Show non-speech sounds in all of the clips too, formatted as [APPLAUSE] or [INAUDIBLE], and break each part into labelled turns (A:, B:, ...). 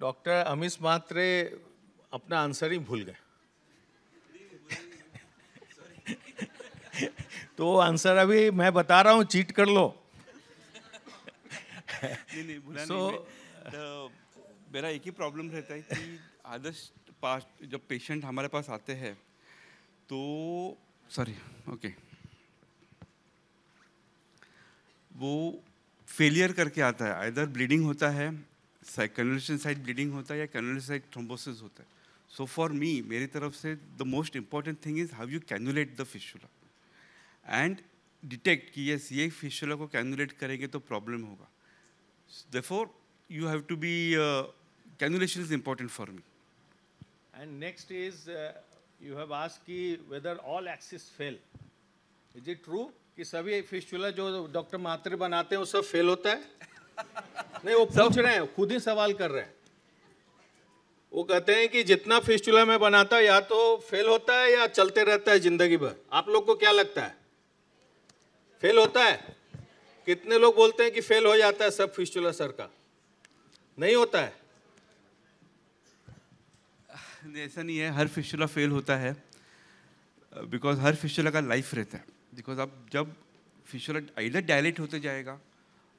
A: Doctor Amit मात्रे अपना answer ही भूल गए [LAUGHS] तो आंसर अभी मैं बता रहा हूँ चीट कर लो
B: नहीं नहीं भूला so, तो मेरा एक ही प्रॉब्लम रहता है कि आदर्श पास जब पेशेंट हमारे पास आते हैं तो सॉरी ओके okay. वो फेलियर करके आता है इधर ब्लीडिंग होता है कन्वेलेशन साइड ब्लीडिंग होता है या कन्वेलेशन साइड थ्रोम्बोसिस होता है सो फॉर मी मेरी तरफ से the most important thing is how you cannulate the fistula and detect कि यस ये फिशुला को कैनुलेट करेंगे तो प्रॉब्लम होगा therefore you have to be cannulation is important for me
A: and next is you have ask की whether all access fail is it true कि सभी फिशुला जो डॉक्टर मात्र बनाते हैं वो सब फेल होता है नहीं वो पूछ रहे हैं खुद ही सवाल कर रहे हैं वो कहते हैं कि जितना फेस्टुला में बनाता या तो फेल होता है या चलते रहता है जिंदगी भर आप लोग को क्या लगता है फेल होता है कितने लोग बोलते हैं कि फेल हो जाता है सब फिस्टुला सर का नहीं होता है
B: ऐसा नहीं है हर फिस्टुला फेल होता है बिकॉज हर फिस्टुला का लाइफ रहता है बिकॉज आप जब फिस्टुला आइडर डायलेट होते जाएगा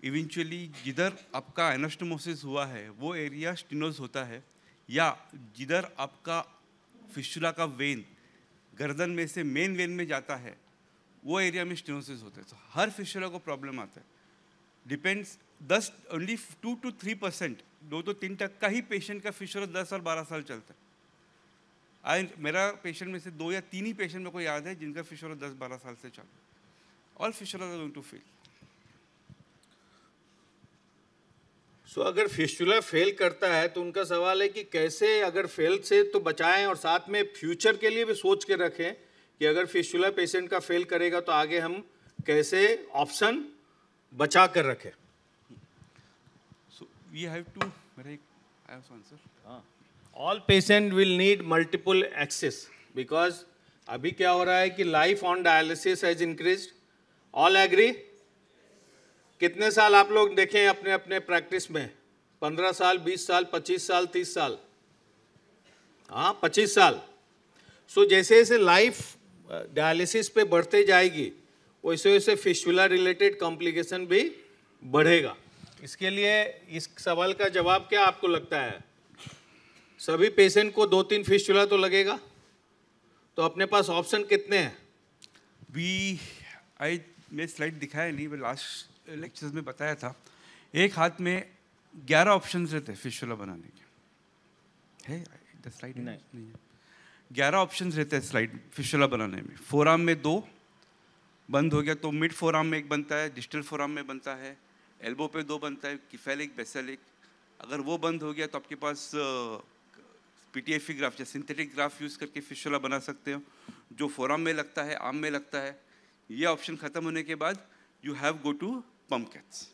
B: इवेंचुअली जिधर आपका एनास्टोमोसिस हुआ है वो एरिया स्टिनोज होता है या जिधर आपका फिशुला का वेन गर्दन में से मेन वेन में जाता है वो एरिया में स्टिनोसिस होता है तो हर फिशुला को प्रॉब्लम आता है डिपेंड्स दस only two to three percent दो तो तीन तक का ही पेशेंट का फिशुला दस और बारह साल चलता है आई मेरा पेशेंट में से दो या तीन ही पेशेंट मेरे को याद है जिनका फिशुला दस बारह साल से चल all fistula going to fail
A: so so, अगर फिस्टुला फेल करता है तो उनका सवाल है कि कैसे अगर फेल से तो बचाएं और साथ में फ्यूचर के लिए भी सोच के रखें कि अगर फिस्टुला पेशेंट का फेल करेगा तो आगे हम कैसे ऑप्शन बचा कर रखें
B: so we have to
A: all patient will need multiple access because अभी क्या हो रहा है कि life on dialysis has increase all agree कितने साल आप लोग देखें अपने अपने प्रैक्टिस में पंद्रह साल बीस साल पच्चीस साल तीस साल हाँ पच्चीस साल सो so, जैसे जैसे लाइफ डायलिसिस पे बढ़ते जाएगी वैसे वैसे फिशुला रिलेटेड कॉम्प्लिकेशन भी बढ़ेगा इसके लिए इस सवाल का जवाब क्या आपको लगता है सभी पेशेंट को दो तीन फिशुला तो लगेगा तो अपने पास ऑप्शन कितने हैं वी आई मैं स्लाइड दिखाया नहीं लास्ट
B: लेक्चर्स में बताया था एक हाथ में ग्यारह ऑप्शन रहते फिशुला बनाने के है स्लाइड नहीं, है ग्यारह ऑप्शन रहते हैं स्लाइड फिशुला बनाने में फोराम में दो बंद हो गया तो मिड फोराम में एक बनता है डिजिटल फोराम में बनता है एल्बो पे दो बनता है किफेलिक बेसेलिक अगर वो बंद हो गया तो आपके पास पीटीएफई ग्राफ या सिंथेटिक ग्राफ यूज़ करके फिशुला बना सकते हो जो फोराम में लगता है आर्म में लगता है ये ऑप्शन ख़त्म होने के बाद you have go to permcaths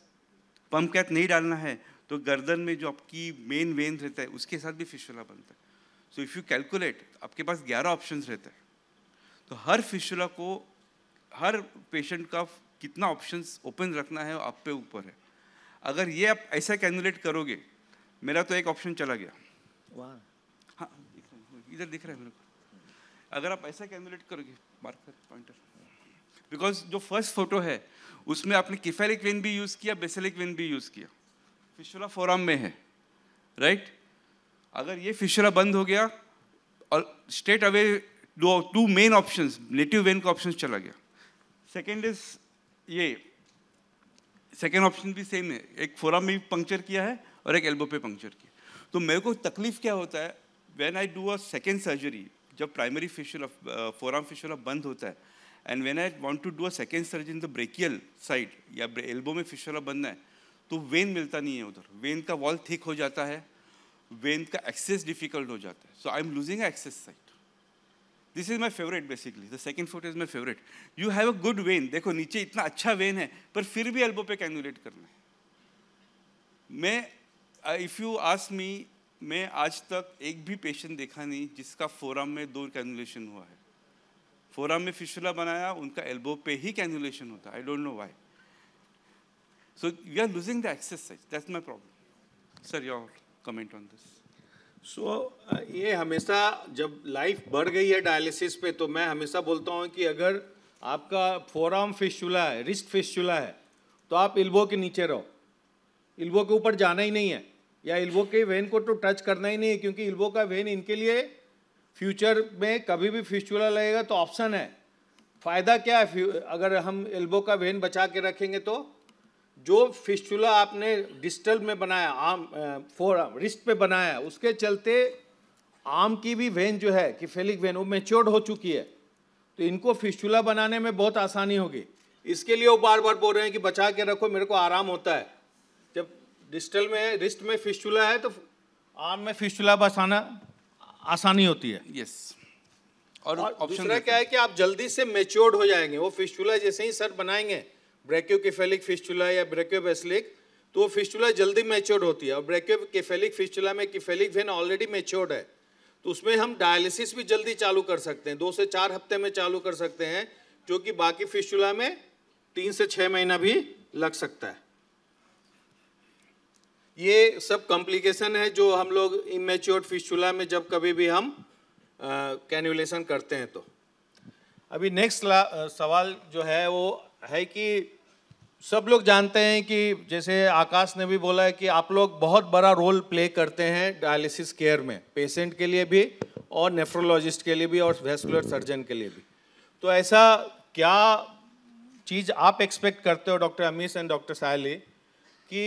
B: permcath नहीं डालना है तो गर्दन में जो आपकी मेन वेन रहता है उसके साथ भी फिशुला बनता है सो इफ़ यू कैलकुलेट आपके पास ग्यारह ऑप्शन रहते हैं तो हर फिशुला को हर पेशेंट का कितना ऑप्शन ओपन रखना है आप पे ऊपर है अगर ये आप ऐसा कैलकुलेट करोगे मेरा तो एक ऑप्शन चला गया हाँ इधर दिख रहा है मेरे को अगर आप ऐसा कैलकुलेट करोगे मार्कर पॉइंटर बिकॉज जो फर्स्ट फोटो है उसमें आपने किफेलिक वेन भी यूज़ किया बेसेलिक वेन भी यूज़ किया फिशुला फोराम में है राइट right? अगर ये फिशुला बंद हो गया और straight away to main options native vein का ऑप्शन चला गया सेकेंड इज ये सेकेंड ऑप्शन भी सेम है एक फोराम में पंक्चर किया है और एक एल्बो पे पंक्चर किया तो मेरे को तकलीफ क्या होता है when I do a second surgery जब प्राइमरी फिशुला फोराम फिशुला बंद होता है and when I want to do a second surge in the brachial side या एल्बो में फिशरा बनना है तो वेन मिलता नहीं है उधर वेन का वॉल थिक हो जाता है वेन का एक्सेस डिफिकल्ट हो जाता है so I am losing access site this is my favourite basically the second photo is my favourite you have a good vein देखो नीचे इतना अच्छा वेन है पर फिर भी एल्बो पे कैनुलेट करना है मैं इफ़ यू आस्क मी मैं आज तक एक भी पेशेंट देखा नहीं जिसका फोरम में दो कैनुलेशन हुआ है फोरम में फिशुला बनाया उनका एल्बो पे ही कैनुलेशन होता I don't know why so you are losing the exercise that's my problem sir your comment on this
A: so ये हमेशा जब लाइफ बढ़ गई है डायलिसिस पे तो मैं हमेशा बोलता हूँ कि अगर आपका फोरम फिशुला है रिस्क फिशुला है तो आप इल्बो के नीचे रहो इल्बो के ऊपर जाना ही नहीं है या इल्बो के वेन को तो टच करना ही नहीं है क्योंकि इल्बो का वेन इनके लिए फ्यूचर में कभी भी फिस्टूला लगेगा तो ऑप्शन है फ़ायदा क्या है अगर हम एल्बो का वेन बचा के रखेंगे तो जो फिस्टूला आपने डिस्टल में बनाया आम फोर आर्म रिस्ट पे बनाया उसके चलते आम की भी वेन जो है कि फेलिक वेन वो मेच्योर्ड हो चुकी है तो इनको फिस्टूला बनाने में बहुत आसानी होगी इसके लिए वो बार बार बोल रहे हैं कि बचा के रखो मेरे को आराम होता है जब डिस्टल में रिस्ट में फिस्टूला है तो आर्म में फिस्टूला बसाना आसानी होती है यस yes. और ऑप्शन क्या है कि आप जल्दी से मेच्योर्ड हो जाएंगे वो फिस्टुला जैसे ही सर बनाएंगे ब्रेक्योकेफेलिक फिस्टुला या बेस्लिक तो वो फिस्टुला जल्दी मेच्योर्ड होती है और ब्रेक्योकेफेलिक फिस्टुला में केफेलिक वेन ऑलरेडी मेच्योर्ड है तो उसमें हम डायलिसिस भी जल्दी चालू कर सकते हैं दो से चार हफ्ते में चालू कर सकते हैं जो कि बाकी फिस्टुला में तीन से छः महीना भी लग सकता है ये सब कॉम्प्लिकेशन है जो हम लोग इमेच्योर्ड फिशुला में जब कभी भी हम कैन्यूलेशन करते हैं तो अभी नेक्स्ट सवाल जो है वो है कि सब लोग जानते हैं कि जैसे आकाश ने भी बोला है कि आप लोग बहुत बड़ा रोल प्ले करते हैं डायलिसिस केयर में पेशेंट के लिए भी और नेफ्रोलॉजिस्ट के लिए भी और वेस्कुलर सर्जन के लिए भी तो ऐसा क्या चीज़ आप एक्सपेक्ट करते हो doctor Amish and doctor Sahli कि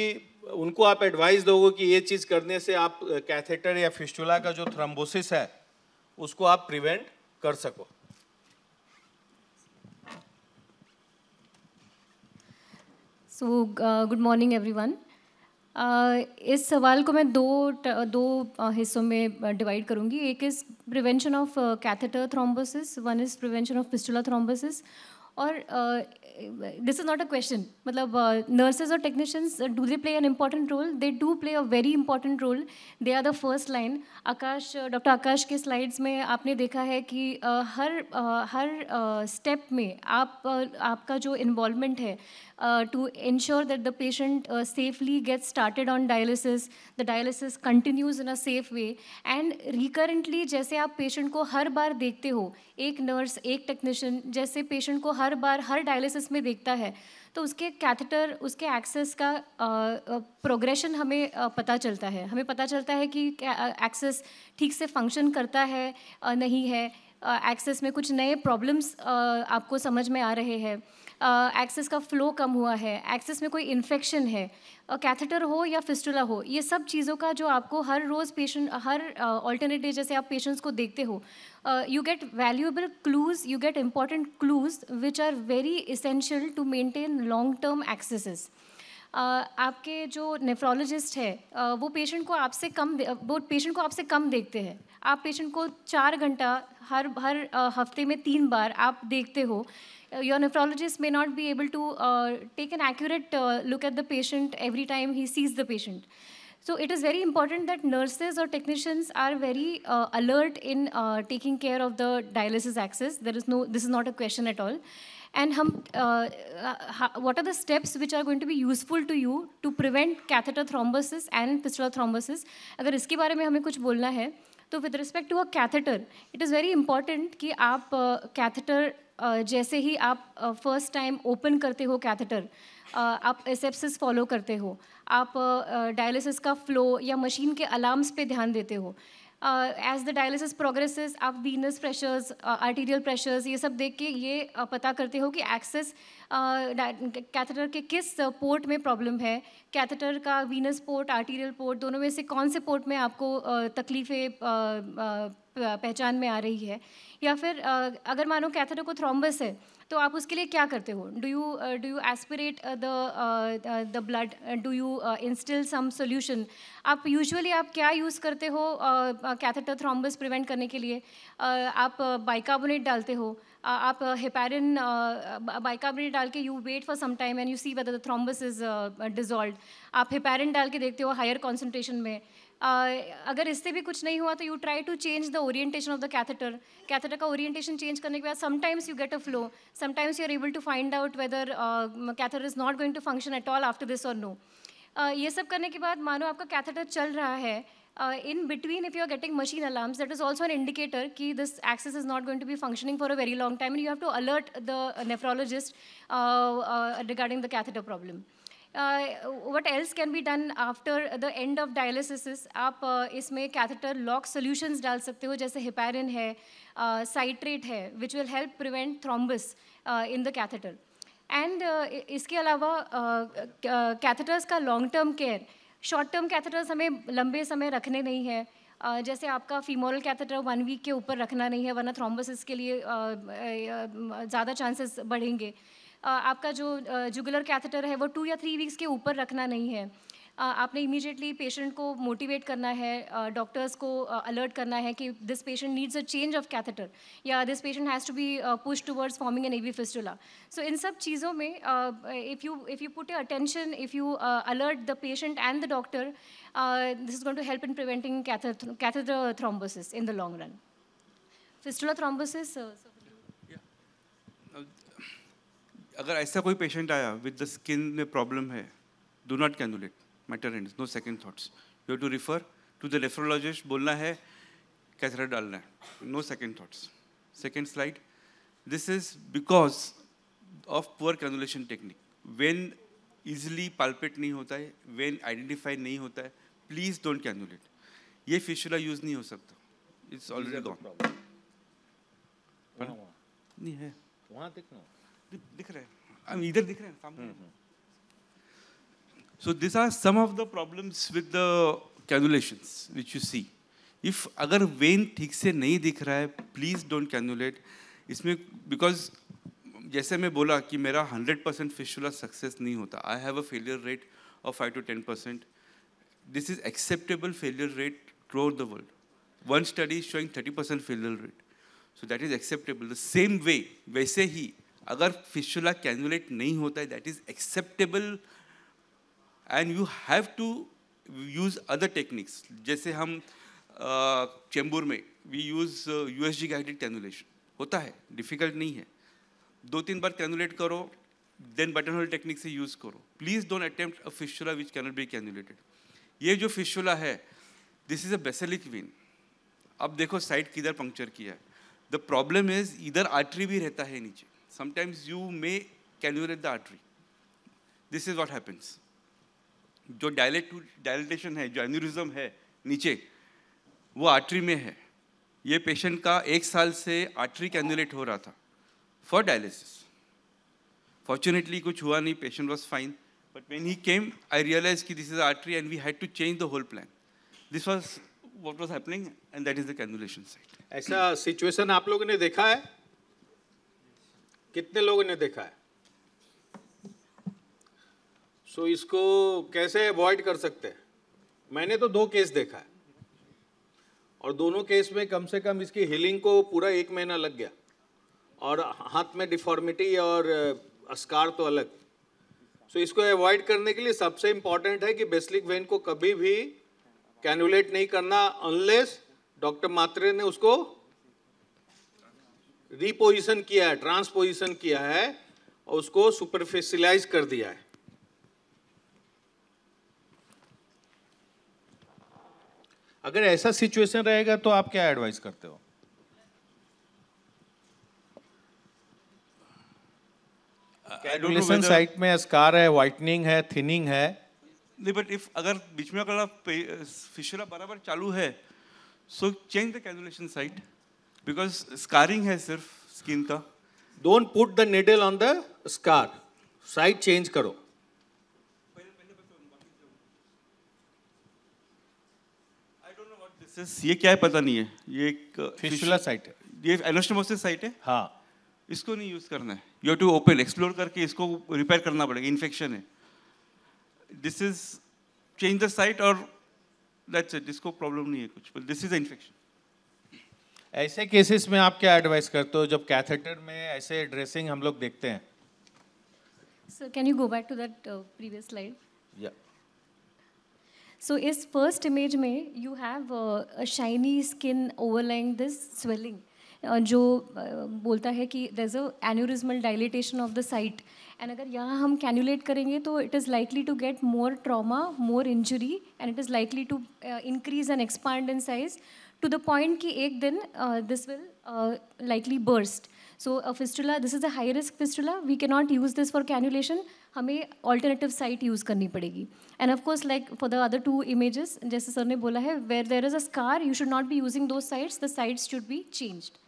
A: उनको आप एडवाइस दोगे कि ये चीज़ करने से आप कैथेटर या फिस्टुला का जो थ्रम्बोसिस है उसको आप प्रिवेंट कर सको
C: सो गुड मॉर्निंग एवरीवन इस सवाल को मैं दो दो हिस्सों में डिवाइड करूंगी एक is prevention of catheter thrombosis one is prevention of fistula thrombosis और uh, this is not a question matlab uh, nurses or technicians uh, do they play an important role they do play a very important role they are the first line akash uh, dr akash के slides में आपने देखा है कि uh, हर uh, हर step uh, में आप uh, आपका जो इन्वॉल्वमेंट है ensure that the patient uh, safely gets started on dialysis the dialysis continues in a safe way and recurrently जैसे आप patient को हर बार देखते हो एक nurse एक technician जैसे patient को हर बार हर dialysis में देखता है तो उसके कैथेटर उसके एक्सेस का प्रोग्रेशन हमें पता चलता है हमें पता चलता है कि एक्सेस ठीक से फंक्शन करता है नहीं है एक्सेस में कुछ नए प्रॉब्लम्स आपको समझ में आ रहे हैं एक्सेस का फ्लो कम हुआ है एक्सेस में कोई इन्फेक्शन है कैथेटर हो या फिस्टुला हो ये सब चीज़ों का जो आपको हर रोज़ पेशेंट हर ऑल्टरनेट डे जैसे आप पेशेंट्स को देखते हो you get valuable clues you get important clues which are very essential to maintain long term accesses आपके जो नेफ्रोलॉजिस्ट है वो पेशेंट को आपसे कम वो पेशेंट को आपसे कम देखते हैं आप पेशेंट को चार घंटा हर हर हफ्ते में तीन बार आप देखते हो your nephrologist may not be able to uh, take an accurate uh, look at the patient every time he sees the patient. So it is very important that nurses or technicians are very uh, alert in taking care of the dialysis access. There is no, this is not a question at all. And हम what are the steps which are are to be useful to you to prevent catheter catheter and and fistula अगर इसके बारे में हमें कुछ बोलना है तो with respect to a catheter it is very important कि आप कैथेटर uh, Uh, जैसे ही आप फर्स्ट टाइम ओपन करते हो कैथेटर uh, आप एसेप्सिस फॉलो करते हो आप डायलिसिस uh, का फ्लो या मशीन के अलार्म्स पे ध्यान देते हो uh, as the dialysis progresses आप venous pressures, uh, arterial pressures ये सब देख के ये uh, पता करते हो कि access कैथेटर uh, के किस पोर्ट uh, में प्रॉब्लम है कैथेटर का वीनस पोर्ट आर्टीरियल पोर्ट दोनों में से कौन से पोर्ट में आपको तकलीफ़ें पहचान में आ रही है या फिर अगर मानो कैथेटर को थ्रोम्बस है तो आप उसके लिए क्या करते हो do you do you aspirate the the blood do you instil some solution आप यूजुअली आप क्या यूज़ करते हो कैथेटर थ्रोम्बस प्रिवेंट करने के लिए uh, आप बाइकार्बोनेट uh, डालते हो uh, आप हेपेरिन uh, बाइकार्बोनेट uh, डाल के you wait for some time and you see whether the thrombus is dissolve आप हेपेरिन डाल के देखते हो हायर कॉन्सेंट्रेशन में अगर इससे भी कुछ नहीं हुआ तो you try to change the orientation of the catheter catheter का ओरिएंटेशन चेंज करने के बाद sometimes you get a flow sometimes you are able to find out whether catheter is not going to function at all after this और no ये सब करने के बाद मानो आपका कैथेटर चल रहा है in between if you are getting machine alarms that is also an indicator कि this access is not going to be functioning for a very long time and you have to alert the nephrologist regarding the catheter problem what else can be done after the end of dialysis आप uh, इसमें catheter lock solutions डाल सकते हो जैसे heparin है citrate uh, है which will help prevent thrombus in the catheter and इसके अलावा कैथेटर्स uh, uh का long term care short term catheters हमें लंबे समय रखने नहीं है uh, जैसे आपका फीमोरल कैथेटर वन वीक के ऊपर रखना नहीं है वरना थ्रॉम्बसिस के लिए uh, uh, uh ज़्यादा चांसेस बढ़ेंगे uh, आपका जो जुगुलर कैथेटर है वो टू या थ्री वीक्स के ऊपर रखना नहीं है आपने इमीडिएटली पेशेंट को मोटिवेट करना है डॉक्टर्स को अलर्ट करना है कि this patient needs a change of catheter या this patient has to be push towards forming an AV fistula so इन सब चीज़ों में if you if you put attention if you alert the patient and the doctor this is going to help in preventing catheter thrombosis in the long run fistula thrombosis
B: अगर ऐसा कोई patient आया with the skin में problem है do not कैंडुलेट matter and no second thoughts you to refer to the nephrologist बोलना है catheter डालना है no second thoughts second slide this is because of poor cannulation technique vein easily palpate नहीं होता है when identify नहीं होता है प्लीज़ डोंट कैंडुलेट ये फिशुला यूज़ नहीं हो सकता इट्स ऑलरेडी गॉन नहीं है वहाँ देखना दिख रहे हैं इधर दिख रहे हैं सामने so this are some of the problems with the cannulation which you see if अगर वेन ठीक से नहीं दिख रहा है प्लीज़ डोंट कैनुलेट इसमें बिकॉज जैसे मैं बोला कि मेरा हंड्रेड परसेंट फिशुला सक्सेस नहीं होता I have a failure rate of five to ten percent this is acceptable failure rate through the world one study is showing thirty percent failure rate so that is acceptable the same way वैसे ही अगर fistula cannulate नहीं होता है that is acceptable and you have to use other techniques जैसे हम चेंबूर में we use U S G guided cannulation होता है डिफ़िकल्ट नहीं है दो तीन बार कैनुलेट करो देन बटन होल टेक्निक से यूज़ करो please don't attempt a fistula which cannot be cannulated ये जो फिशुला है this is a basilic vein अब देखो साइड किधर पंक्चर किया है द प्रॉब्लम इज इधर आर्टरी भी रहता है नीचे sometimes you may cannulate the artery. This is what happens. जो डायलेटेशन है जो एन्यूरिज्म है नीचे वो आर्टरी में है ये पेशेंट का एक साल से आर्टरी कैन्युलेट हो रहा था फॉर डायलिसिस फॉर्चुनेटली कुछ हुआ नहीं patient was fine but when he came I realise कि this is artery and we had to change the whole plan this was
A: what was happening and that is the cannulation side ऐसा situation आप लोगों ने देखा है कितने लोगों ने देखा है सो so, इसको कैसे अवॉइड कर सकते हैं मैंने तो दो केस देखा है और दोनों केस में कम से कम इसकी हीलिंग को पूरा एक महीना लग गया और हाथ में डिफॉर्मिटी और अस्कार तो अलग सो so, इसको अवॉइड करने के लिए सबसे इम्पॉर्टेंट है कि बेसलिक वेन को कभी भी कैनुलेट नहीं करना अनलेस डॉक्टर मात्रे ने उसको रिपोजिशन किया है ट्रांसपोजिशन किया है और उसको सुपरफिशलाइज कर दिया है अगर ऐसा सिचुएशन रहेगा तो आप क्या एडवाइस करते हो कैलकुलेशन साइट में स्कार है वाइटनिंग है थिनिंग है
B: नहीं बट इफ अगर बीच में अगर फिशरा बराबर चालू है so change the calculation site because scarring है सिर्फ स्किन का
A: don't put the needle on the scar side change करो
B: ये क्या है पता नहीं है ये एक फिशुला साइट है ये एलोस्टोमोसिस साइट है हाँ इसको नहीं यूज करना है यू टू ओपन एक्सप्लोर करके इसको रिपेयर करना पड़ेगा इन्फेक्शन है this is change the site और दैट्स इट इसको प्रॉब्लम नहीं है
A: कुछ दिस इज अ इन्फेक्शन ऐसे केसेस में आप क्या एडवाइस करते हो जब कैथेटर में ऐसे ड्रेसिंग हम लोग देखते हैं
C: sir can you go back to that previous slide so इस फर्स्ट इमेज में you have shiny skin overlying this swelling जो uh, बोलता है कि there a aneurysmal dilatation of the site and अगर यहाँ हम कैन्यूलेट करेंगे तो it is likely to get more trauma more injury and it is likely to increase and expand in size to the point ki ek din uh, this will uh, likely burst. So a fistula, this is a high risk fistula. We cannot use this for cannulation. hame alternative site use karni padegi and of course like for the other two images jaise sir ne bola hai where there is a scar you should not be using those sites the sites should be changed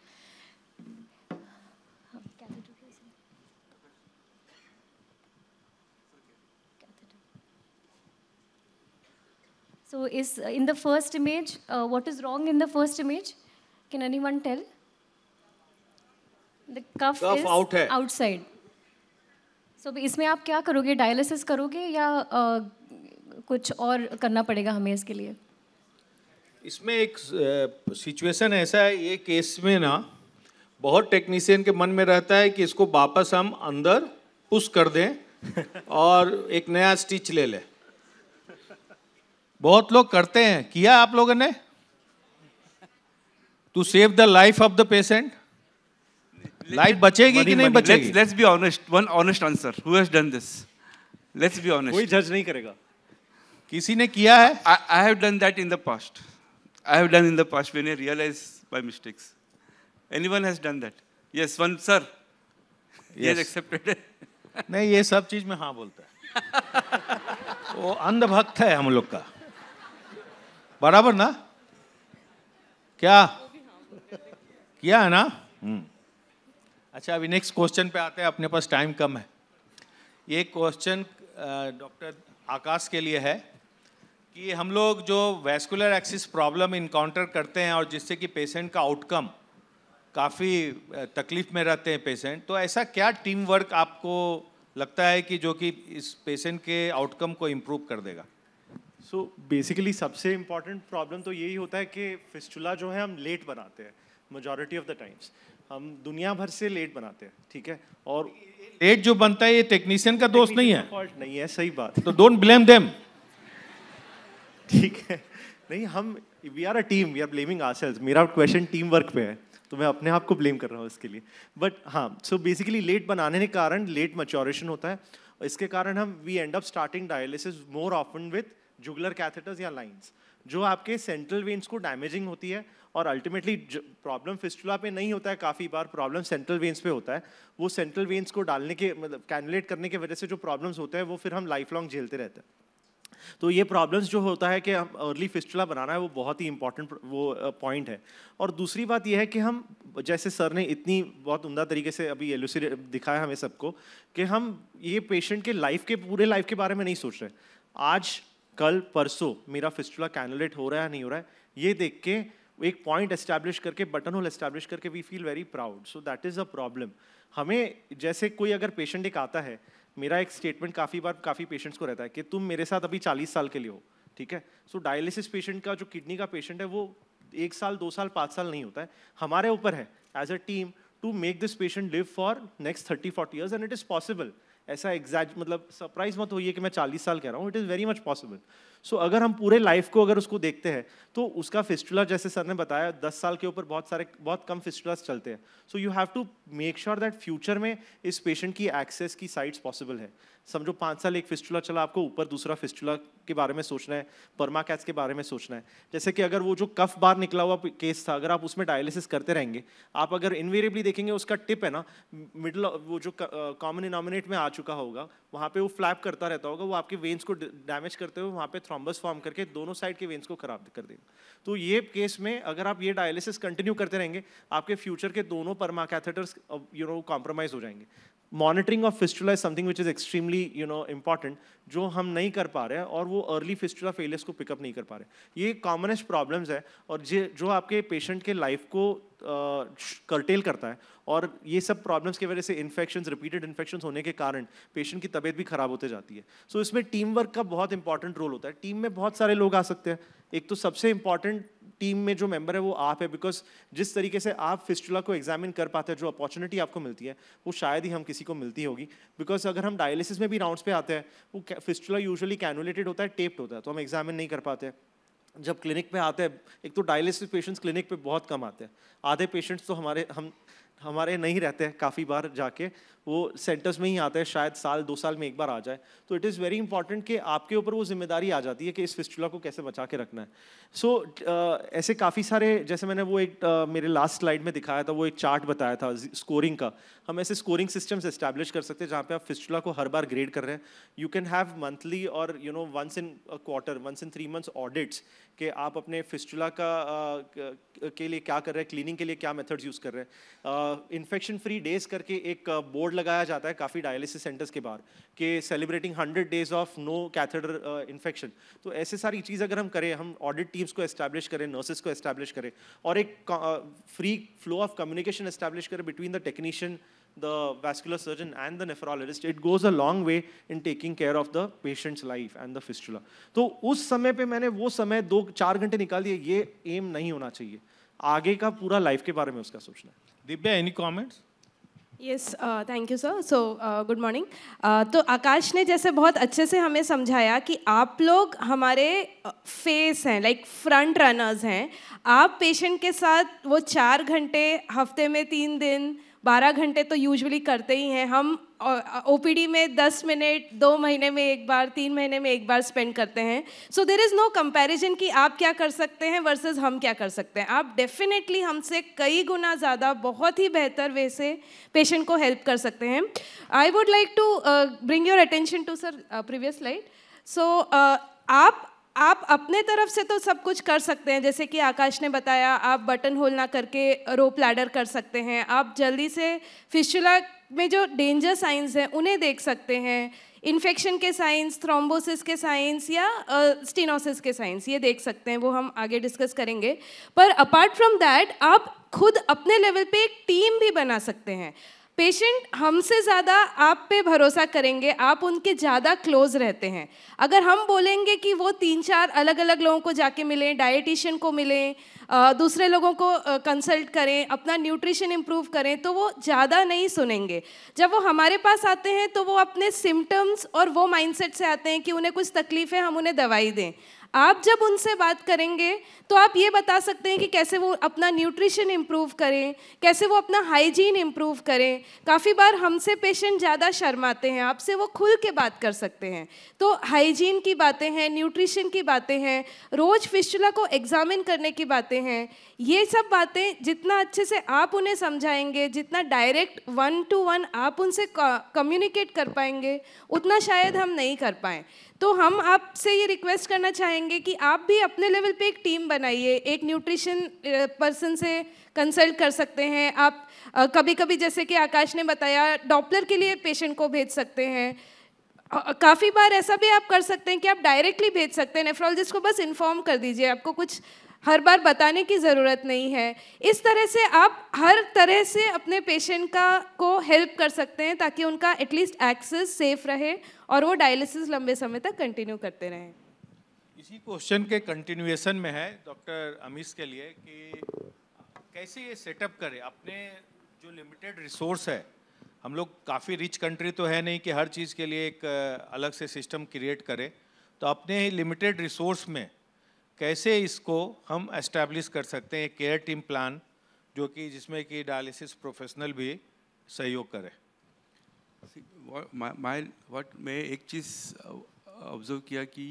C: So is uh, in the first image, uh, what is wrong in the first image? Can anyone tell? The cuff, cuff is out है. outside. So इसमें आप क्या करोगे dialysis करोगे या uh, कुछ और करना पड़ेगा हमें इसके लिए
A: इसमें एक सिचुएशन uh, ऐसा है ये केस में ना बहुत टेक्नीशियन के मन में रहता है कि इसको वापस हम अंदर पुश कर दें और एक नया स्टिच ले लें बहुत लोग करते हैं किया आप लोगों ने to save the life of the patient life बचेगी कि नहीं बचेगी
B: let's be honest one honest answer who has done this let's be honest कोई जज नहीं करेगा किसी ने किया है I have done that in the past I have done in the past when I realise my mistakes anyone has done that yes one
A: sir yes accepted नहीं ये सब चीज में हां बोलता है [LAUGHS] वो अंधभक्त है हम लोग का बराबर ना क्या किया है ना हम्म। अच्छा अभी नेक्स्ट क्वेश्चन पे आते हैं अपने पास टाइम कम है ये क्वेश्चन डॉक्टर आकाश के लिए है कि हम लोग जो वैस्कुलर एक्सिस प्रॉब्लम इनकाउंटर करते हैं और जिससे कि पेशेंट का आउटकम काफ़ी तकलीफ में रहते हैं पेशेंट तो ऐसा क्या टीम वर्क आपको लगता है कि जो कि इस पेशेंट के आउटकम को इम्प्रूव कर देगा सो
D: बेसिकली सबसे इम्पॉर्टेंट
A: प्रॉब्लम तो यही होता है
D: कि फिस्टुला जो है हम लेट बनाते हैं मेजोरिटी ऑफ द टाइम्स हम दुनिया भर से लेट बनाते हैं ठीक है और
A: लेट जो बनता है ये टेक्नीशियन का दोस्त नहीं है
D: फॉल्ट नहीं है सही बात तो डोंट ब्लेम देम ठीक है नहीं हम we are a team we are blaming ourselves मेरा क्वेश्चन टीम वर्क पे है तो मैं अपने आप को ब्लेम कर रहा हूँ इसके लिए बट हाँ सो बेसिकली लेट बनाने के कारण लेट मच्योरेशन होता है इसके कारण हम we end up starting dialysis more often with jugular catheters या लाइन्स जो आपके सेंट्रल वेन्स को डैमेजिंग होती है और अल्टीमेटली प्रॉब्लम फिस्टुला पे नहीं होता है काफ़ी बार प्रॉब्लम सेंट्रल वेन्स पे होता है वो सेंट्रल वेन्स को डालने के मतलब कैनुलेट करने की वजह से जो प्रॉब्लम्स होते हैं वो फिर हम लाइफ लॉन्ग झेलते रहते हैं तो ये प्रॉब्लम्स जो होता है कि हम अर्ली फिस्टुला बनाना है वो बहुत ही इंपॉर्टेंट वो पॉइंट है और दूसरी बात ये है कि हम जैसे सर ने इतनी बहुत उमदा तरीके से अभी एलुसी दिखाया हमें सबको कि हम ये पेशेंट के लाइफ के पूरे लाइफ के बारे में नहीं सोच रहे आज कल परसों मेरा फिस्टुला कैनुलेट हो रहा है नहीं हो रहा है ये देख के एक पॉइंट एस्टैब्लिश करके बटन होल एस्टैब्लिश करके we feel very proud so that is a problem हमें जैसे कोई अगर पेशेंट एक आता है मेरा एक स्टेटमेंट काफ़ी बार काफ़ी पेशेंट्स को रहता है कि तुम मेरे साथ अभी चालीस साल के लिए हो ठीक है सो डायलिसिस पेशेंट का जो किडनी का पेशेंट है वो एक साल दो साल पाँच साल नहीं होता है हमारे ऊपर है as a team to make this patient live for next thirty forty years and it is possible ऐसा एग्जैक्ट मतलब सरप्राइज मत होइए कि मैं 40 साल कह रहा हूँ it is very much possible so so, अगर हम पूरे लाइफ को अगर उसको देखते हैं तो उसका फिस्टुला जैसे सर ने बताया दस साल के ऊपर बहुत सारे बहुत कम फिस्टुलास चलते हैं so you have to make sure that future में इस पेशेंट की एक्सेस की साइट्स पॉसिबल है समझो पाँच साल एक फिस्टुला चला आपको ऊपर दूसरा फिस्टुला के बारे में सोचना है परमा कैच के बारे में सोचना है जैसे कि अगर वो जो कफ बार निकला हुआ केस था अगर आप उसमें डायलिसिस करते रहेंगे आप अगर इनवेरेबली देखेंगे उसका टिप है ना मिडल वो जो कॉमन इनोमिनेट में आ चुका होगा वहाँ पे वो फ्लैप करता रहता होगा वो आपके वेन्स को डैमेज करते हुए वहाँ पे थ्रोम्बस फॉर्म करके दोनों साइड के वेंस को खराब कर देगा तो ये केस में अगर आप ये डायलिसिस कंटिन्यू करते रहेंगे आपके फ्यूचर के दोनों perma catheters you know compromise हो जाएंगे monitoring of fistula is something which is extremely you know important जो हम नहीं कर पा रहे हैं और वो अर्ली फिस्टुला फेलियर्स को पिकअप नहीं कर पा रहे ये कॉमनेस्ट प्रॉब्लम्स है और जे जो आपके पेशेंट के लाइफ को करटेल uh, करता है और ये सब प्रॉब्लम्स की वजह से इन्फेक्शन रिपीटेड इन्फेक्शन होने के कारण पेशेंट की तबीयत भी खराब होते जाती है सो so, इसमें टीम वर्क का बहुत इंपॉर्टेंट रोल होता है टीम में बहुत सारे लोग आ सकते हैं एक तो सबसे इंपॉर्टेंट टीम में जो मेंबर है वो आप है बिकॉज जिस तरीके से आप फिस्टुला को एग्जामिन कर पाते हैं जो अपॉर्चुनिटी आपको मिलती है वो शायद ही हम किसी को मिलती होगी बिकॉज अगर हम डायलिसिस में भी राउंड्स पे आते हैं वो फिस्टुला यूजुअली कैनुलेटेड होता है टेप्ड होता है तो हम एग्जामिन नहीं कर पाते जब क्लिनिक पे आते हैं एक तो डायलिसिस पेशेंट्स क्लिनिक पे बहुत कम आते हैं आधे पेशेंट्स तो हमारे हम हमारे नहीं रहते हैं काफ़ी बार जाके वो सेंटर्स में ही आता है शायद साल दो साल में एक बार आ जाए तो इट इज़ वेरी इंपॉर्टेंट कि आपके ऊपर वो जिम्मेदारी आ जाती है कि इस फिस्टुला को कैसे बचा के रखना है सो so, uh, ऐसे काफ़ी सारे जैसे मैंने वो एक uh, मेरे लास्ट स्लाइड में दिखाया था वो एक चार्ट बताया था स्कोरिंग का हम ऐसे स्कोरिंग सिस्टम्स इस्टेब्लिश कर सकते हैं जहाँ पे आप फिस्टुला को हर बार ग्रेड कर रहे हैं यू कैन हैव मंथली और you know once in quarter once in three months audits कि आप अपने फिस्टुला का uh, के लिए क्या कर रहे हैं क्लीनिंग के लिए क्या मेथड्स यूज़ कर रहे हैं इन्फेक्शन फ्री डेज करके एक बोर्ड बोर्ड लगाया जाता है काफ़ी डायलिसिस सेंटर्स के बाहर कि celebrating hundred days of no catheter infection तो ऐसे सारी चीज़ अगर हम करें हम ऑडिट टीम्स को एस्टैब्लिश करें नर्सेज को एस्टैब्लिश करें और एक free flow of communication establish करें between the technician the vascular surgeon and the nephrologist it goes a long way in taking care of the patient's life and the fistula तो उस समय पर मैंने वो समय दो चार घंटे निकाल दिए ये एम नहीं होना चाहिए आगे का पूरा लाइफ के बारे में उसका सोचना है Divya any comments
E: yes thank you sir so good morning तो आकाश ने जैसे बहुत अच्छे से हमें समझाया कि आप लोग हमारे फेस uh, हैं लाइक फ्रंट रनर्स हैं आप पेशेंट के साथ वो चार घंटे हफ्ते में तीन दिन बारह घंटे तो यूजुअली करते ही हैं हम ओ में दस मिनट दो महीने में एक बार तीन महीने में एक बार स्पेंड करते हैं so there is no comparison कि आप क्या कर सकते हैं वर्सेज हम क्या कर सकते हैं आप डेफिनेटली हमसे कई गुना ज़्यादा बहुत ही बेहतर वे से पेशेंट को हेल्प कर सकते हैं I would like to bring your attention to sir previous light so आप आप अपने तरफ से तो सब कुछ कर सकते हैं जैसे कि आकाश ने बताया आप बटन होल ना करके रोप लैडर कर सकते हैं आप जल्दी से फिशुला में जो डेंजर साइंस हैं उन्हें देख सकते हैं इन्फेक्शन के साइंस थ्रोम्बोसिस के साइंस या स्टीनोसिस uh, के साइंस ये देख सकते हैं वो हम आगे डिस्कस करेंगे पर अपार्ट फ्रॉम दैट आप खुद अपने लेवल पे एक टीम भी बना सकते हैं पेशेंट हमसे ज़्यादा आप पे भरोसा करेंगे आप उनके ज़्यादा क्लोज रहते हैं अगर हम बोलेंगे कि वो तीन चार अलग अलग लोगों को जाके मिलें डाइटिशियन को मिलें दूसरे लोगों को कंसल्ट करें अपना न्यूट्रिशन इम्प्रूव करें तो वो ज़्यादा नहीं सुनेंगे जब वो हमारे पास आते हैं तो वो अपने सिम्टम्स और वो माइंडसेट से आते हैं कि उन्हें कुछ तकलीफ़ है हम उन्हें दवाई दें आप जब उनसे बात करेंगे तो आप ये बता सकते हैं कि कैसे वो अपना न्यूट्रिशन इम्प्रूव करें कैसे वो अपना हाइजीन इम्प्रूव करें काफ़ी बार हमसे पेशेंट ज़्यादा शर्माते हैं आपसे वो खुल के बात कर सकते हैं तो हाइजीन की बातें हैं न्यूट्रिशन की बातें हैं रोज़ फिस्टुला को एग्ज़ामिन करने की बातें हैं ये सब बातें जितना अच्छे से आप उन्हें समझाएंगे जितना डायरेक्ट वन टू वन आप उनसे कम्युनिकेट कर पाएंगे उतना शायद हम नहीं कर पाए तो हम आपसे ये रिक्वेस्ट करना चाहेंगे कि आप भी अपने लेवल पे एक टीम बनाइए एक न्यूट्रिशन पर्सन से कंसल्ट कर सकते हैं आप कभी कभी जैसे कि आकाश ने बताया डॉपलर के लिए पेशेंट को भेज सकते हैं काफ़ी बार ऐसा भी आप कर सकते हैं कि आप डायरेक्टली भेज सकते हैं नेफ्रोलॉजिस्ट को बस इन्फॉर्म कर दीजिए आपको कुछ हर बार बताने की ज़रूरत नहीं है इस तरह से आप हर तरह से अपने पेशेंट का को हेल्प कर सकते हैं ताकि उनका एटलीस्ट एक्सेस सेफ रहे और वो डायलिसिस लंबे समय तक कंटिन्यू करते रहें
A: इसी क्वेश्चन के कंटिन्यूएशन में है डॉक्टर अमीश के लिए कि कैसे ये सेटअप करें अपने जो लिमिटेड रिसोर्स है हम लोग काफ़ी रिच कंट्री तो है नहीं कि हर चीज़ के लिए एक अलग से सिस्टम क्रिएट करें तो अपने लिमिटेड रिसोर्स में कैसे इसको हम एस्टैब्लिश कर सकते हैं केयर टीम प्लान जो कि जिसमें कि डायलिसिस प्रोफेशनल भी सहयोग करें माय व्हाट मैं एक चीज़ ऑब्जर्व
B: uh, किया कि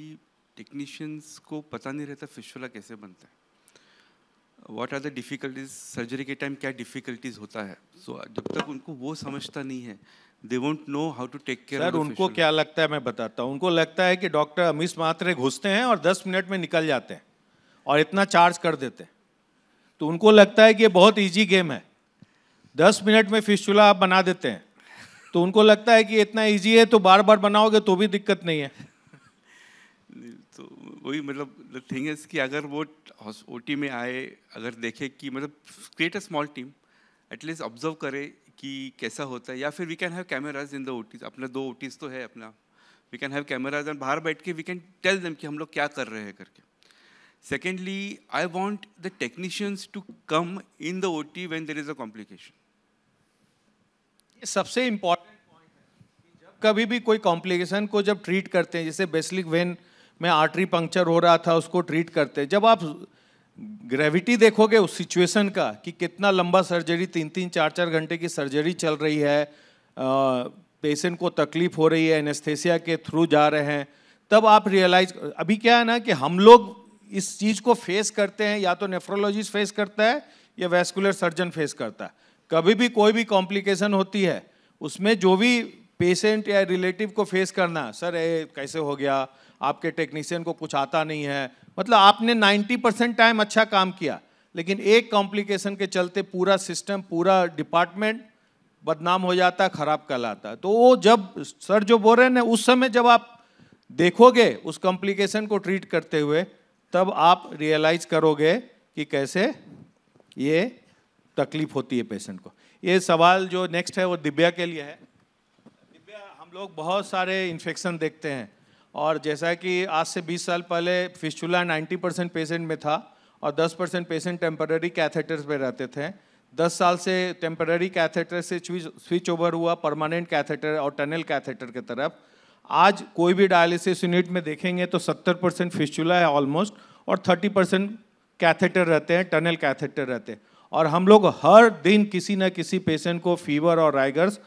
B: टेक्नीशियंस को पता नहीं रहता फिशुला कैसे बनता है what are the difficulties surgery के टाइम क्या डिफ़िकल्टीज होता है सो so, जब तक उनको वो
A: समझता नहीं है they won't know how to take care sir उनको क्या लगता है मैं बताता हूँ उनको लगता है कि डॉक्टर अमीश मात्रे घुसते हैं और 10 मिनट में निकल जाते हैं और इतना चार्ज कर देते हैं तो उनको लगता है कि ये बहुत ईजी गेम है दस मिनट में चूल्हा आप बना देते हैं तो उनको लगता है कि इतना ईजी है तो बार बार बनाओगे तो भी दिक्कत नहीं है
B: तो वही मतलब थिंग इज कि अगर वो ओ में आए अगर देखे कि मतलब create a small team at least observe करे कि कैसा होता है या फिर we can have cameras in the OTs अपना दो ओटीज तो है अपना we can have cameras and बाहर बैठ के वी कैन टेल देम कि हम लोग क्या कर रहे हैं करके secondly I want the
A: technicians to come in the O T when there is a complication सबसे इम्पॉर्टेंट कभी भी कोई कॉम्प्लिकेशन को जब ट्रीट करते हैं जैसे बेसिलिक वेन में आर्टरी पंक्चर हो रहा था उसको ट्रीट करते हैं जब आप ग्रेविटी देखोगे उस सिचुएशन का कि कितना लंबा सर्जरी तीन तीन चार चार घंटे की सर्जरी चल रही है पेशेंट को तकलीफ हो रही है एनेस्थेसिया के थ्रू जा रहे हैं तब आप रियलाइज अभी क्या है ना कि हम लोग इस चीज़ को फेस करते हैं या तो नेफ्रोलॉजिस्ट फेस करता है या वेस्कुलर सर्जन फेस करता है कभी भी कोई भी कॉम्प्लिकेशन होती है उसमें जो भी पेशेंट या रिलेटिव को फेस करना सर ए, कैसे हो गया आपके टेक्नीशियन को कुछ आता नहीं है मतलब आपने 90 परसेंट टाइम अच्छा काम किया लेकिन एक कॉम्प्लिकेशन के चलते पूरा सिस्टम पूरा डिपार्टमेंट बदनाम हो जाता है खराब कहलाता है तो वो जब सर जो बोल रहे हैं उस समय जब आप देखोगे उस कॉम्प्लिकेशन को ट्रीट करते हुए तब आप रियलाइज करोगे कि कैसे ये तकलीफ होती है पेशेंट को ये सवाल जो नेक्स्ट है वो दिव्या के लिए है दिव्या हम लोग बहुत सारे इन्फेक्शन देखते हैं और जैसा कि आज से 20 साल पहले फिस्चुला 90 परसेंट पेशेंट में था और 10 परसेंट पेशेंट टेम्पररी कैथेटर्स में रहते थे 10 साल से टेम्पररी कैथेटर से स्विच ओवर हुआ परमानेंट कैथेटर और टनल कैथेटर की तरफ आज कोई भी डायलिसिस यूनिट में देखेंगे तो 70 परसेंट फिस्चुला है ऑलमोस्ट और 30 परसेंट कैथेटर रहते हैं टनल कैथेटर रहते हैं और हम लोग हर दिन किसी न किसी पेशेंट को फीवर और राइगर्स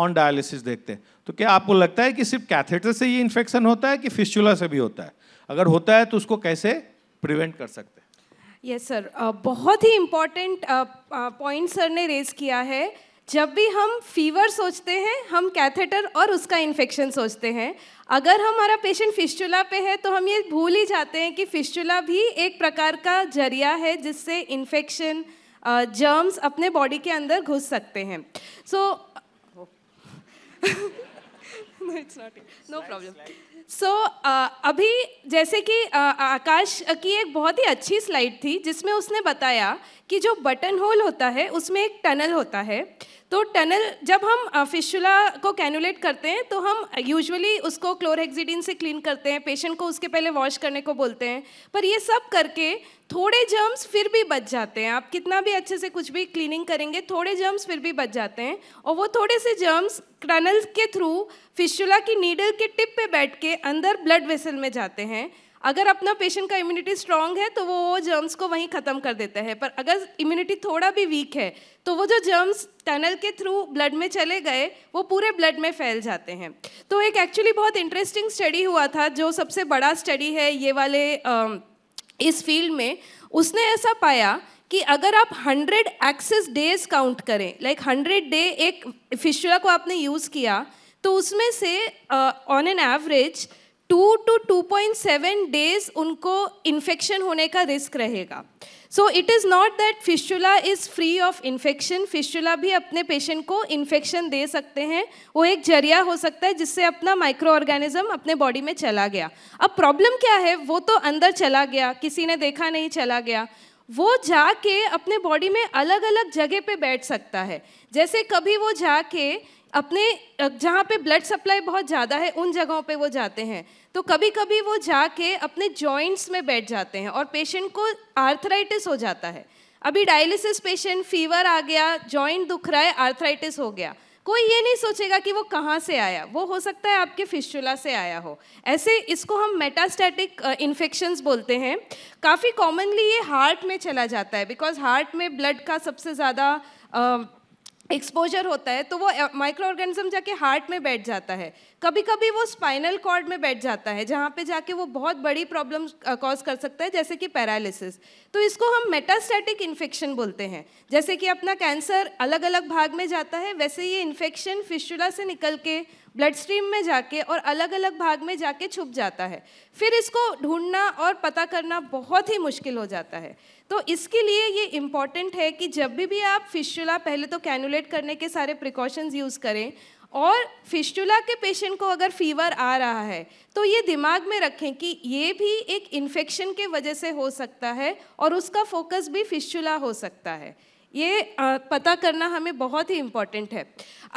A: ऑन डायलिसिस देखते हैं तो क्या आपको लगता है कि सिर्फ कैथेटर से ये इन्फेक्शन होता है कि फिस्चुला से भी होता है अगर होता है तो उसको कैसे प्रिवेंट कर सकते
E: हैं यस सर बहुत ही इम्पॉर्टेंट पॉइंट सर ने रेज किया है जब भी हम फीवर सोचते हैं हम कैथेटर और उसका इन्फेक्शन सोचते हैं अगर हमारा पेशेंट फिस्चुला पे है तो हम ये भूल ही जाते हैं कि फिस्चुला भी एक प्रकार का जरिया है जिससे इन्फेक्शन जर्म्स अपने बॉडी के अंदर घुस सकते हैं सो so, [LAUGHS] no, it's not. No problem. So, uh, Abhi जैसे कि आकाश की एक बहुत ही अच्छी स्लाइड थी जिसमें उसने बताया कि जो बटन होल होता है उसमें एक टनल होता है तो टनल जब हम फिशुला को कैनुलेट करते हैं तो हम यूजुअली उसको क्लोरहेक्सिडीन से क्लीन करते हैं पेशेंट को उसके पहले वॉश करने को बोलते हैं पर ये सब करके थोड़े जर्म्स फिर भी बच जाते हैं आप कितना भी अच्छे से कुछ भी क्लीनिंग करेंगे थोड़े जर्म्स फिर भी बच जाते हैं और वो थोड़े से जर्म्स टनल के थ्रू फिशुला की नीडल के टिप पे बैठ के अंदर ब्लड वेसल में जाते हैं हैं अगर अपना पेशेंट का इम्यूनिटी स्ट्रांग है तो वो वो जर्म्स को वहीं ख़त्म कर देता है पर अगर इम्यूनिटी थोड़ा भी वीक है तो वो जो जर्म्स टनल के थ्रू ब्लड में चले गए वो पूरे ब्लड में फैल जाते हैं तो एक एक्चुअली बहुत इंटरेस्टिंग स्टडी हुआ था जो सबसे बड़ा स्टडी है ये वाले इस फील्ड में उसने ऐसा पाया कि अगर आप 100 एक्सेस डेज काउंट करें लाइक like 100 डे एक फिशुला को आपने यूज़ किया तो उसमें से on an average two two two point seven days उनको इन्फेक्शन होने का रिस्क रहेगा so it is not that fistula is free of infection fistula भी अपने पेशेंट को इन्फेक्शन दे सकते हैं वो एक जरिया हो सकता है जिससे अपना माइक्रो ऑर्गेनिज्म अपने बॉडी में चला गया अब प्रॉब्लम क्या है वो तो अंदर चला गया किसी ने देखा नहीं चला गया वो जाके अपने बॉडी में अलग अलग जगह पे बैठ सकता है जैसे कभी वो जाके अपने जहाँ पे ब्लड सप्लाई बहुत ज़्यादा है उन जगहों पे वो जाते हैं तो कभी कभी वो जाके अपने जॉइंट्स में बैठ जाते हैं और पेशेंट को आर्थराइटिस हो जाता है अभी डायलिसिस पेशेंट फीवर आ गया जॉइंट दुख रहा है आर्थराइटिस हो गया कोई ये नहीं सोचेगा कि वो कहाँ से आया वो हो सकता है आपके फिस्टुला से आया हो ऐसे इसको हम मेटास्टैटिक इन्फेक्शंस बोलते हैं काफ़ी कॉमनली ये हार्ट में चला जाता है बिकॉज हार्ट में ब्लड का सबसे ज़्यादा एक्सपोजर होता है तो वो माइक्रो ऑर्गेनिज्म जाके हार्ट में बैठ जाता है कभी कभी वो स्पाइनल कॉर्ड में बैठ जाता है जहाँ पे जाके वो बहुत बड़ी प्रॉब्लम कॉज कर सकता है जैसे कि पैरालिसिस तो इसको हम मेटास्टैटिक इन्फेक्शन बोलते हैं जैसे कि अपना कैंसर अलग अलग भाग में जाता है वैसे ये इन्फेक्शन फिशुला से निकल के ब्लड स्ट्रीम में जाके और अलग अलग भाग में जाके छुप जाता है फिर इसको ढूंढना और पता करना बहुत ही मुश्किल हो जाता है तो इसके लिए ये इम्पॉर्टेंट है कि जब भी भी आप फिशुला पहले तो कैनुलेट करने के सारे प्रिकॉशंस यूज़ करें और फिस्टुला के पेशेंट को अगर फीवर आ रहा है तो ये दिमाग में रखें कि ये भी एक इन्फेक्शन के वजह से हो सकता है और उसका फोकस भी फिस्टुला हो सकता है ये पता करना हमें बहुत ही इम्पॉर्टेंट है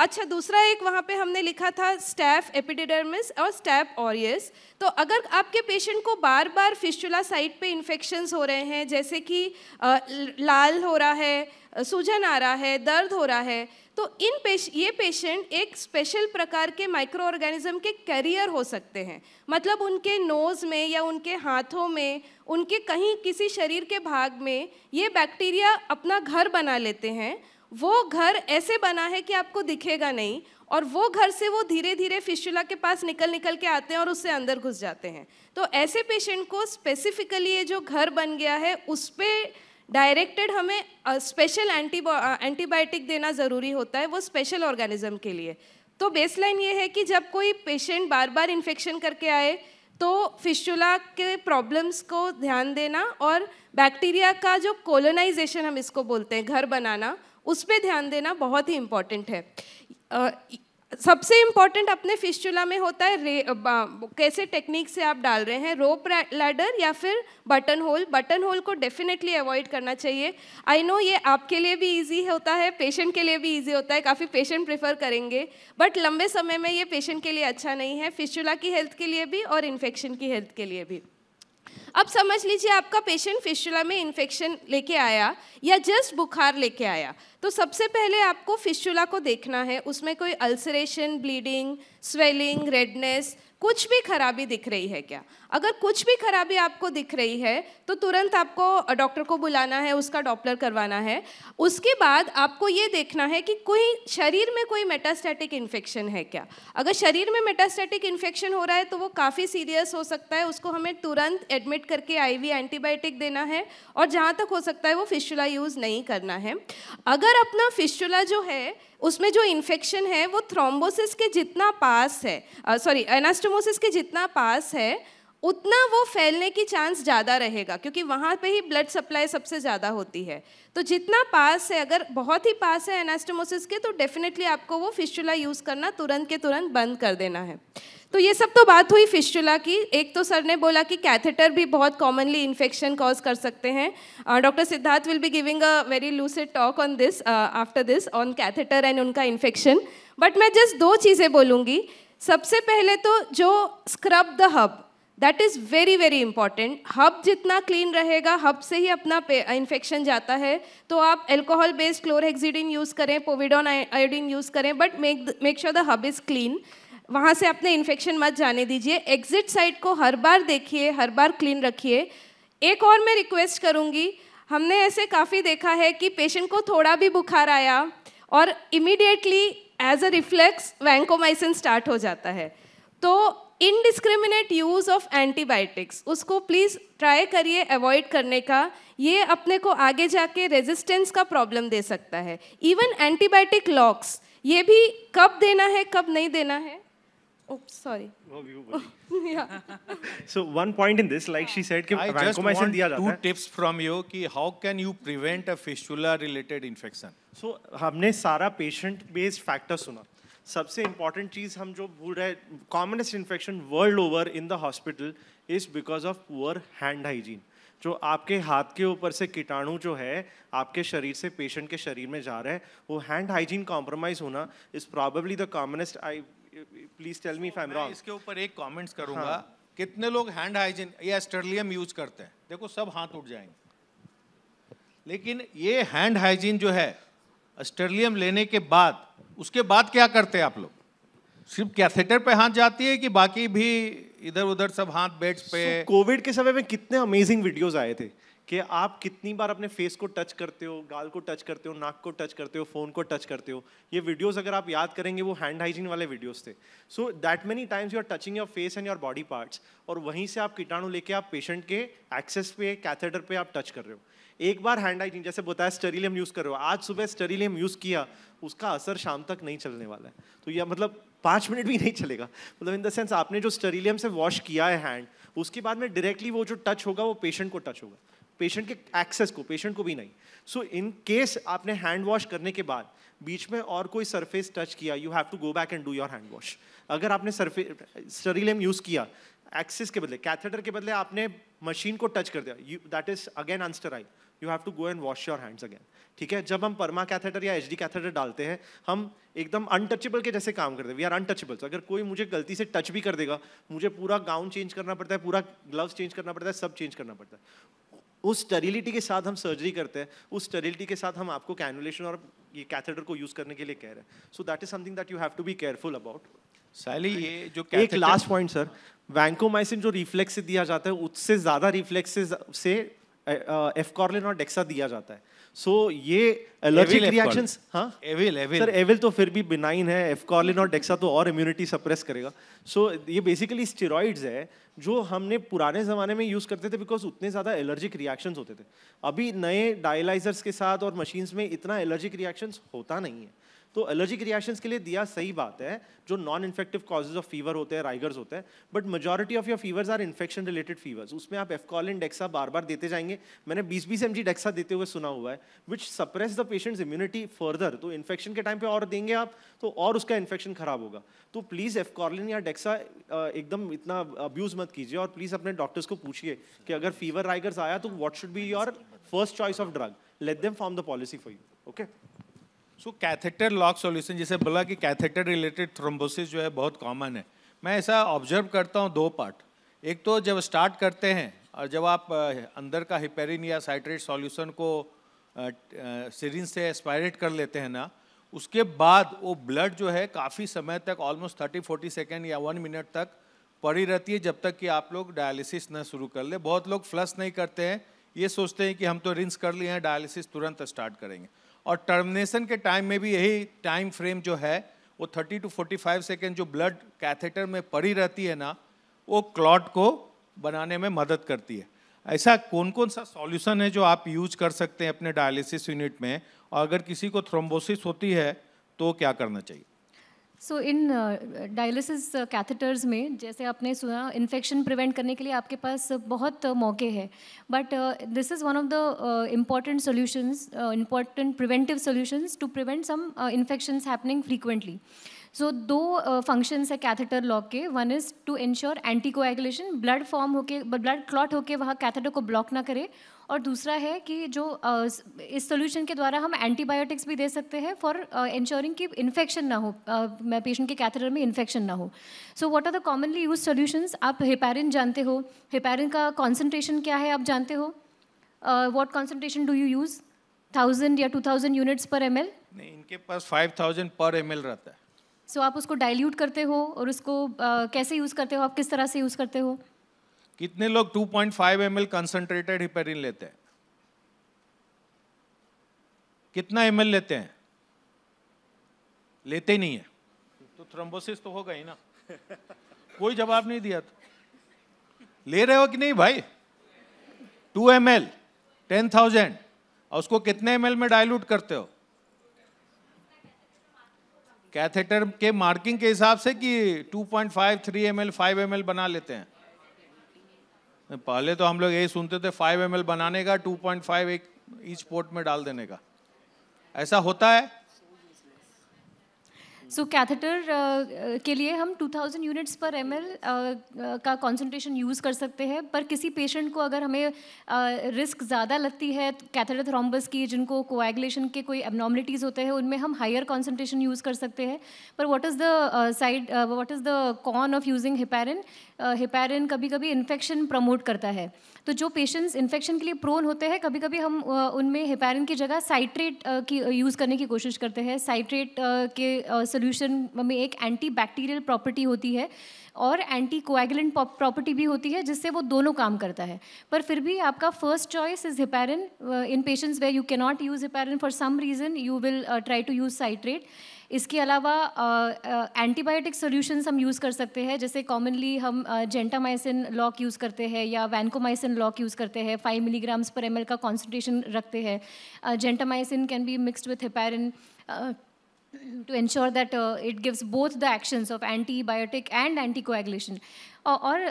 E: अच्छा दूसरा एक वहाँ पे हमने लिखा था स्टैफ एपिडिडर्मिस और स्टैफ ऑरियस तो अगर आपके पेशेंट को बार बार फिस्चुला साइट पे इन्फेक्शंस हो रहे हैं जैसे कि लाल हो रहा है सूजन आ रहा है दर्द हो रहा है तो इन पेश ये पेशेंट एक स्पेशल प्रकार के माइक्रो ऑर्गेनिज्म के कैरियर हो सकते हैं मतलब उनके नोज़ में या उनके हाथों में उनके कहीं किसी शरीर के भाग में ये बैक्टीरिया अपना घर बना लेते हैं वो घर ऐसे बना है कि आपको दिखेगा नहीं और वो घर से वो धीरे धीरे फिशुला के पास निकल निकल के आते हैं और उससे अंदर घुस जाते हैं तो ऐसे पेशेंट को स्पेसिफिकली ये जो घर बन गया है उस पर डायरेक्टेड हमें स्पेशल एंटीबा एंटीबायोटिक देना ज़रूरी होता है वो स्पेशल ऑर्गेनिज्म के लिए तो बेसलाइन ये है कि जब कोई पेशेंट बार बार इन्फेक्शन करके आए तो फिशुला के प्रॉब्लम्स को ध्यान देना और बैक्टीरिया का जो कोलोनाइजेशन हम इसको बोलते हैं घर बनाना उस पर ध्यान देना बहुत ही इम्पॉर्टेंट है सबसे इम्पॉर्टेंट अपने फिस्टुला में होता है रे, कैसे टेक्निक से आप डाल रहे हैं रोप लैडर या फिर बटन होल बटन होल को डेफिनेटली अवॉइड करना चाहिए आई नो ये आपके लिए भी इजी होता है पेशेंट के लिए भी इजी होता है काफ़ी पेशेंट प्रेफर करेंगे बट लंबे समय में ये पेशेंट के लिए अच्छा नहीं है फिस्टुला की हेल्थ के लिए भी और इन्फेक्शन की हेल्थ के लिए भी अब समझ लीजिए आपका पेशेंट फिस्टुला में इन्फेक्शन लेके आया या जस्ट बुखार लेके आया तो सबसे पहले आपको फिस्टुला को देखना है उसमें कोई अल्सरेशन ब्लीडिंग स्वेलिंग रेडनेस कुछ भी खराबी दिख रही है क्या अगर कुछ भी खराबी आपको दिख रही है तो तुरंत आपको डॉक्टर को बुलाना है उसका डॉपलर करवाना है उसके बाद आपको ये देखना है कि कोई शरीर में कोई मेटास्टैटिक इन्फेक्शन है क्या अगर शरीर में मेटास्टैटिक इन्फेक्शन हो रहा है तो वो काफ़ी सीरियस हो सकता है उसको हमें तुरंत एडमिट करके आई एंटीबायोटिक देना है और जहाँ तक हो सकता है वो फिशुला यूज़ नहीं करना है अगर अपना फिशुला जो है उसमें जो इन्फेक्शन है वो थ्रोम्बोसिस के जितना पास है सॉरी एनास्टोमोसिस के जितना पास है उतना वो फैलने की चांस ज़्यादा रहेगा क्योंकि वहाँ पे ही ब्लड सप्लाई सबसे ज़्यादा होती है तो जितना पास है अगर बहुत ही पास है एनास्टोमोसिस के तो डेफिनेटली आपको वो फिस्टुला यूज़ करना तुरंत के तुरंत बंद कर देना है तो ये सब तो बात हुई फिस्टुला की एक तो सर ने बोला कि कैथेटर भी बहुत कॉमनली इन्फेक्शन कॉज कर सकते हैं doctor Siddharth will be giving a very lucid talk on this after this on catheter and उनका इन्फेक्शन बट मैं जस्ट दो चीज़ें बोलूँगी सबसे पहले तो जो scrub the hub that is very very important hub जितना क्लीन रहेगा हब से ही अपना इन्फेक्शन जाता है तो आप एल्कोहल बेस्ड क्लोरहेक्सिडिन यूज़ करें पोविडोन आयोडीन यूज़ करें but make make sure the hub is clean वहाँ से अपने इन्फेक्शन मत जाने दीजिए एग्जिट साइड को हर बार देखिए हर बार क्लीन रखिए एक और मैं रिक्वेस्ट करूँगी हमने ऐसे काफ़ी देखा है कि पेशेंट को थोड़ा भी बुखार आया और immediately as a reflex vancomycin start हो जाता है तो इनडिसक्रिमिनेट यूज़ ऑफ एंटीबायोटिक्स उसको प्लीज़ ट्राई करिए अवॉइड करने का ये अपने को आगे जाके रेजिस्टेंस का प्रॉब्लम दे सकता है इवन एंटीबायोटिक लॉक्स ये भी कब देना है कब नहीं देना है
D: हमने सारा पेशेंट बेस्ड फैक्टर सुना सबसे इंपॉर्टेंट चीज़ हम जो भूल रहे हैं commonest infection world over in the hospital is because of poor hand hygiene जो आपके हाथ के ऊपर से कीटाणु जो है आपके शरीर से पेशेंट के शरीर में जा रहे हैं वो हैंड हाइजीन कॉम्प्रोमाइज होना is probably
A: the commonest I please tell me फैम इसके ऊपर एक कॉमेंट्स हाँ. करूंगा हाँ. कितने लोग हैंड हाइजीन या स्टर्लियम यूज करते हैं देखो सब हाथ उठ जाएंगे लेकिन ये हैंड हाइजीन जो है स्टेरिलियम लेने के बाद उसके बाद क्या करते हैं आप लोग सिर्फ कैथेटर पे हाथ जाती है कि बाकी भी इधर उधर सब हाथ बेड्स पे कोविड so, के समय में कितने अमेजिंग वीडियोस आए थे कि आप कितनी बार अपने फेस को
D: टच करते हो गाल को टच करते हो नाक को टच करते हो फ़ोन को टच करते हो ये वीडियोस अगर आप याद करेंगे वो हैंड हाइजीन वाले वीडियोस थे so that many times you are touching your face and your body parts और वहीं से आप कीटाणु लेके आप पेशेंट के एक्सेस पे कैथेटर पे आप टच कर रहे हो एक बार हैंड हाइजीन जैसे बताया स्टरीलियम यूज़ कर रहे हो आज सुबह स्टरीलियम यूज़ किया उसका असर शाम तक नहीं चलने वाला है तो यह मतलब पाँच मिनट भी नहीं चलेगा मतलब इन द सेंस आपने जो स्टरीलियम से वॉश किया है हैंड उसके बाद में डायरेक्टली वो जो टच होगा वो पेशेंट को टच होगा पेशेंट के एक्सेस को पेशेंट को भी नहीं सो इन केस आपने हैंड वॉश करने के बाद बीच में और कोई सरफेस टच किया you have to go back and do your hand wash अगर आपने सरफे स्टरीलियम यूज़ किया एक्सेस के बदले कैथेटर के बदले आपने मशीन को टच कर दिया that is again unsterile you have to go and wash your hands again ठीक है जब हम परमा कैथेटर या एच डी कैथेटर डालते हैं हम एकदम अनटचेबल के जैसे काम करते हैं वी आर अनटचेबल अगर कोई मुझे गलती से टच भी कर देगा मुझे पूरा गाउन चेंज करना पड़ता है पूरा ग्लव्स चेंज करना पड़ता है सब चेंज करना पड़ता है उस स्टेरिलिटी के साथ हम सर्जरी करते हैं उस स्टेरिलिटी के साथ हम आपको कैनुलेशन और ये कैथेटर को यूज़ करने के लिए कह रहे हैं so that is something that you have to be careful about Sally ये जो एक लास्ट पॉइंट सर वैंकोमाइसिन जो रिफ्लेक्स से दिया जाता है उससे ज़्यादा रिफ्लेक्स से एफ कॉर्लिन और डेक्सा दिया जाता है सो so, ये एलर्जिक रिएक्शंस हाँ एविल एविल सर एविल तो फिर भी बिनाइन है एफ कॉर्लिन और डेक्सा तो और इम्यूनिटी सप्रेस करेगा सो so, ये बेसिकली स्टेरॉइड्स है जो हमने पुराने ज़माने में यूज़ करते थे बिकॉज उतने ज़्यादा एलर्जिक रिएक्शंस होते थे अभी नए डायलाइजर्स के साथ और मशीन्स में इतना एलर्जिक रिएक्शंस होता नहीं है तो एलर्जिक रिएक्शंस के लिए दिया सही बात है जो non infective causes of fever होते हैं राइगर्स होते हैं but majority of your fevers are infection related fevers उसमें आप एफकॉलिन डेक्सा बार बार देते जाएंगे मैंने बीस बीस एम जी डेक्सा देते हुए सुना हुआ है which suppress the patient's immunity further तो इन्फेक्शन के टाइम पर और देंगे आप तो और उसका इन्फेक्शन खराब होगा तो प्लीज़ एफकॉलिन या डेक्सा एकदम इतना अब्यूज़ मत कीजिए और प्लीज़ अपने डॉक्टर्स को पूछिए कि अगर फीवर राइगर्स आया तो what should be your first choice of drug let them form the policy for you okay
A: so catheter lock solution जिसे बोला कि कैथेटर रिलेटेड थ्रोम्बोसिस जो है बहुत कॉमन है मैं ऐसा ऑब्जर्व करता हूँ दो पार्ट एक तो जब स्टार्ट करते हैं और जब आप अंदर का हिपेरिन या साइट्रेट सॉल्यूशन को सीरिन से एक्सपायरेट कर लेते हैं ना उसके बाद वो ब्लड जो है काफ़ी समय तक ऑलमोस्ट थर्टी फोर्टी सेकेंड या वन मिनट तक पड़ी रहती है जब तक कि आप लोग डायलिसिस ना शुरू कर ले बहुत लोग फ्लस नहीं करते हैं ये सोचते हैं कि हम तो रिंस कर लिए हैं डायलिसिस तुरंत स्टार्ट करेंगे और टर्मिनेशन के टाइम में भी यही टाइम फ्रेम जो है वो 30 टू 45 सेकेंड जो ब्लड कैथेटर में पड़ी रहती है ना वो क्लॉट को बनाने में मदद करती है ऐसा कौन कौन सा सॉल्यूशन है जो आप यूज कर सकते हैं अपने डायलिसिस यूनिट में और अगर किसी को थ्रोम्बोसिस होती है तो क्या करना चाहिए
C: सो इन डायलिसिस कैथेटर्स में जैसे आपने सुना इन्फेक्शन प्रिवेंट करने के लिए आपके पास बहुत uh, मौके हैं but this is one of the important solutions important preventive solutions to prevent some infections happening frequently so दो फंक्शंस है कैथेटर लॉक के one is to ensure anti coagulation blood form होके ब्लड क्लॉट होके वहाँ catheter को block ना करे और दूसरा है कि जो इस सोल्यूशन के द्वारा हम एंटीबायोटिक्स भी दे सकते हैं फॉर इंश्योरिंग कि इन्फेक्शन ना हो पेशेंट के कैथेटर में इन्फेक्शन ना हो so what are the commonly use solutions आप हिपेरिन जानते हो हिपेरिन का कॉन्सेंट्रेशन क्या है आप जानते हो what concentration do you use thousand या टू थाउजेंड यूनिट्स पर एम नहीं
A: इनके पास फाइव थाउजेंड पर एम रहता है
C: सो so, आप उसको डाइल्यूट करते हो और उसको uh, कैसे यूज़ करते हो आप किस तरह से यूज़ करते हो
A: कितने लोग 2.5 point five M L concentrated heparin लेते हैं कितना एम लेते हैं लेते ही नहीं है तो थ्रम्बोसिस तो होगा ही ना [LAUGHS] कोई जवाब नहीं दिया था ले रहे हो कि नहीं भाई two M L ten thousand और उसको कितने एम में डायल्यूट करते हो कैथेटर के मार्किंग के हिसाब से कि 2.5 एल फाइव एम एल बना लेते हैं पहले तो हम लोग यही सुनते थे एम एल बनाने का 2.5 एक ईच पोर्ट में डाल देने का ऐसा होता है
C: सो कैथेटर uh, uh, के लिए हम 2000 यूनिट्स पर एम एल का कॉन्सेंट्रेशन यूज़ कर सकते हैं पर किसी पेशेंट को अगर हमें रिस्क uh, ज़्यादा लगती है कैथेटर थ्रॉम्बस की जिनको कोएगुलेशन के कोई एबनॉर्मलिटीज़ होते हैं उनमें हम हायर कॉन्सेंट्रेशन यूज़ कर सकते हैं पर what is the side what is the con of using heparin heparin कभी कभी इन्फेक्शन प्रमोट करता है तो जो पेशेंट्स इन्फेक्शन के लिए प्रोन होते हैं कभी कभी हम उनमें हिपैरिन की जगह साइट्रेट की यूज़ करने की कोशिश करते हैं साइट्रेट के सोल्यूशन में एक एंटी बैक्टीरियल प्रॉपर्टी होती है और एंटी कोएगुलेंट प्रॉपर्टी भी होती है जिससे वो दोनों काम करता है पर फिर भी आपका first choice is heparin in patients where you cannot use heparin for some reason you will try to use citrate इसके अलावा एंटीबायोटिक सोल्यूशंस हम यूज़ कर सकते हैं जैसे कॉमनली हम जेंटामाइसिन लॉक यूज़ करते हैं या वैनकोमाइसिन लॉक यूज़ करते हैं फाइव मिलीग्राम्स पर एम का कॉन्सेंट्रेशन रखते हैं gentamicin can be mixed with heparin to ensure that uh, it gives both the actions of antibiotic and anticoagulation. और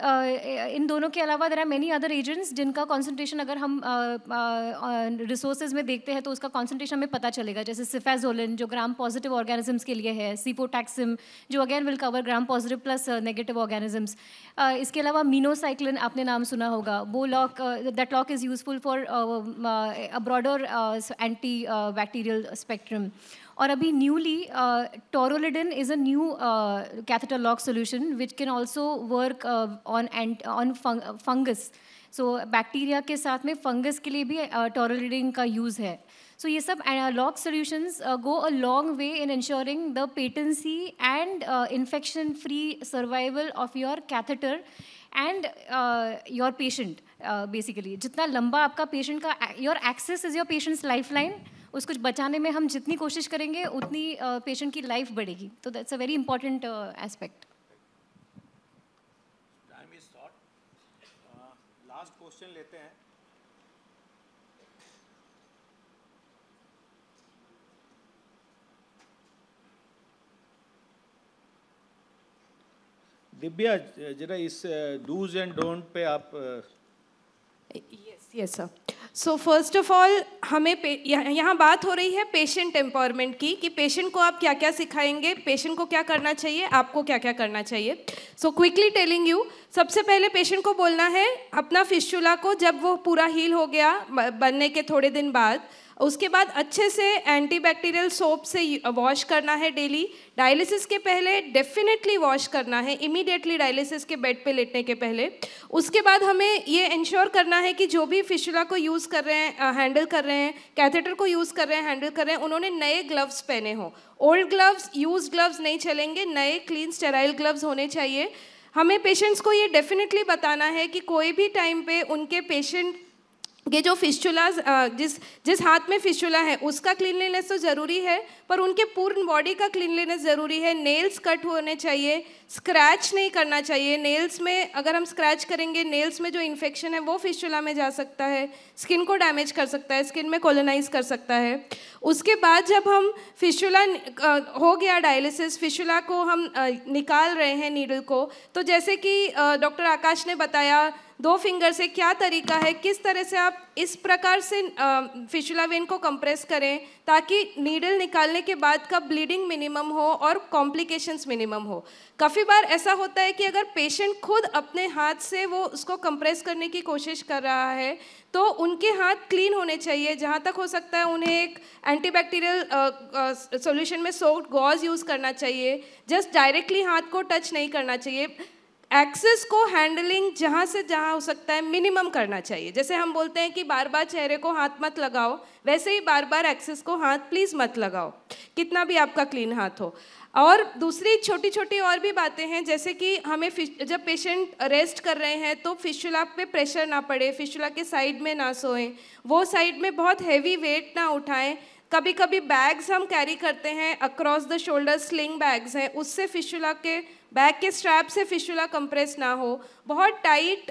C: इन दोनों के अलावा there are many other agents जिनका कॉन्सेंट्रेशन अगर हम रिसोर्सेज में देखते हैं तो उसका कॉन्सेंट्रेशन हमें पता चलेगा जैसे सिफेजोलिन जो ग्राम पॉजिटिव ऑर्गेनिजम्स के लिए है सीपोटैक्सिम जो again will cover gram positive plus negative organisms इसके अलावा मीनोसाइक्लिन आपने नाम सुना होगा वो lock that lock is useful for a broader anti bacterial spectrum और अभी newly taurolidine is a new catheter lock solution which can also work on and on fungus so bacteria के साथ में फंगस के लिए भी टोरोलिडिन uh, का use है सो ये सब lock solutions go a long way in ensuring the patency and infection free survival of your catheter and your patient basically जितना लंबा आपका पेशेंट का your access is your patient's life line उसको बचाने में हम जितनी कोशिश करेंगे उतनी पेशेंट uh, की लाइफ बढ़ेगी तो that's a very important aspect
A: last question लेते हैं दिव्या जरा इस डूज एंड डोंट पे आप
E: yes sir so first of all हमें यहाँ बात हो रही है पेशेंट एम्पावरमेंट की कि पेशेंट को आप क्या क्या सिखाएंगे पेशेंट को क्या करना चाहिए आपको क्या क्या करना चाहिए सो क्विकली टेलिंग यू सबसे पहले पेशेंट को बोलना है अपना फिस्चूला को जब वो पूरा हील हो गया बनने के थोड़े दिन बाद उसके बाद अच्छे से एंटीबैक्टीरियल सोप से वॉश करना है डेली डायलिसिस के पहले डेफिनेटली वॉश करना है इमीडिएटली डायलिसिस के बेड पे लेटने के पहले उसके बाद हमें ये इंश्योर करना है कि जो भी फिशुला को यूज़ कर रहे हैं हैंडल कर रहे हैं कैथेटर को यूज़ कर रहे हैं हैंडल कर रहे हैं उन्होंने नए ग्लव्स पहने हों ओल्ड ग्लव्स यूज ग्लव्स नहीं चलेंगे नए क्लीन स्टेराइल ग्लव्स होने चाहिए हमें पेशेंट्स को ये डेफिनेटली बताना है कि कोई भी टाइम पे उनके पेशेंट कि जो फिस्चुला जिस जिस हाथ में फिस्चुला है उसका क्लीनलीनेस तो ज़रूरी है पर उनके पूर्ण बॉडी का क्लीनलीनेस ज़रूरी है नेल्स कट होने चाहिए स्क्रैच नहीं करना चाहिए नेल्स में अगर हम स्क्रैच करेंगे नेल्स में जो इन्फेक्शन है वो फिस्चुला में जा सकता है स्किन को डैमेज कर सकता है स्किन में कोलोनाइज कर सकता है उसके बाद जब हम फिस्चुला हो गया डायलिसिस फिस्चुला को हम निकाल रहे हैं नीडल को तो जैसे कि डॉक्टर आकाश ने बताया दो फिंगर से क्या तरीका है किस तरह से आप इस प्रकार से फिशुला वेन को कंप्रेस करें ताकि नीडल निकालने के बाद का ब्लीडिंग मिनिमम हो और कॉम्प्लिकेशंस मिनिमम हो काफ़ी बार ऐसा होता है कि अगर पेशेंट खुद अपने हाथ से वो उसको कंप्रेस करने की कोशिश कर रहा है तो उनके हाथ क्लीन होने चाहिए जहाँ तक हो सकता है उन्हें एक एंटीबैक्टीरियल सॉल्यूशन में सोफ्ट गॉज यूज़ करना चाहिए जस्ट डायरेक्टली हाथ को टच नहीं करना चाहिए एक्सेस को हैंडलिंग जहाँ से जहाँ हो सकता है मिनिमम करना चाहिए जैसे हम बोलते हैं कि बार बार चेहरे को हाथ मत लगाओ वैसे ही बार बार एक्सेस को हाथ प्लीज़ मत लगाओ कितना भी आपका क्लीन हाथ हो और दूसरी छोटी छोटी और भी बातें हैं जैसे कि हमें जब पेशेंट रेस्ट कर रहे हैं तो फिशुला पे प्रेशर ना पड़े फिशुला के साइड में ना सोएं वो साइड में बहुत हैवी वेट ना उठाएं कभी कभी बैग्स हम कैरी करते हैं across the shoulder sling bags हैं उससे फिशुला के बैक के स्ट्रैप से फिशुला कंप्रेस ना हो बहुत टाइट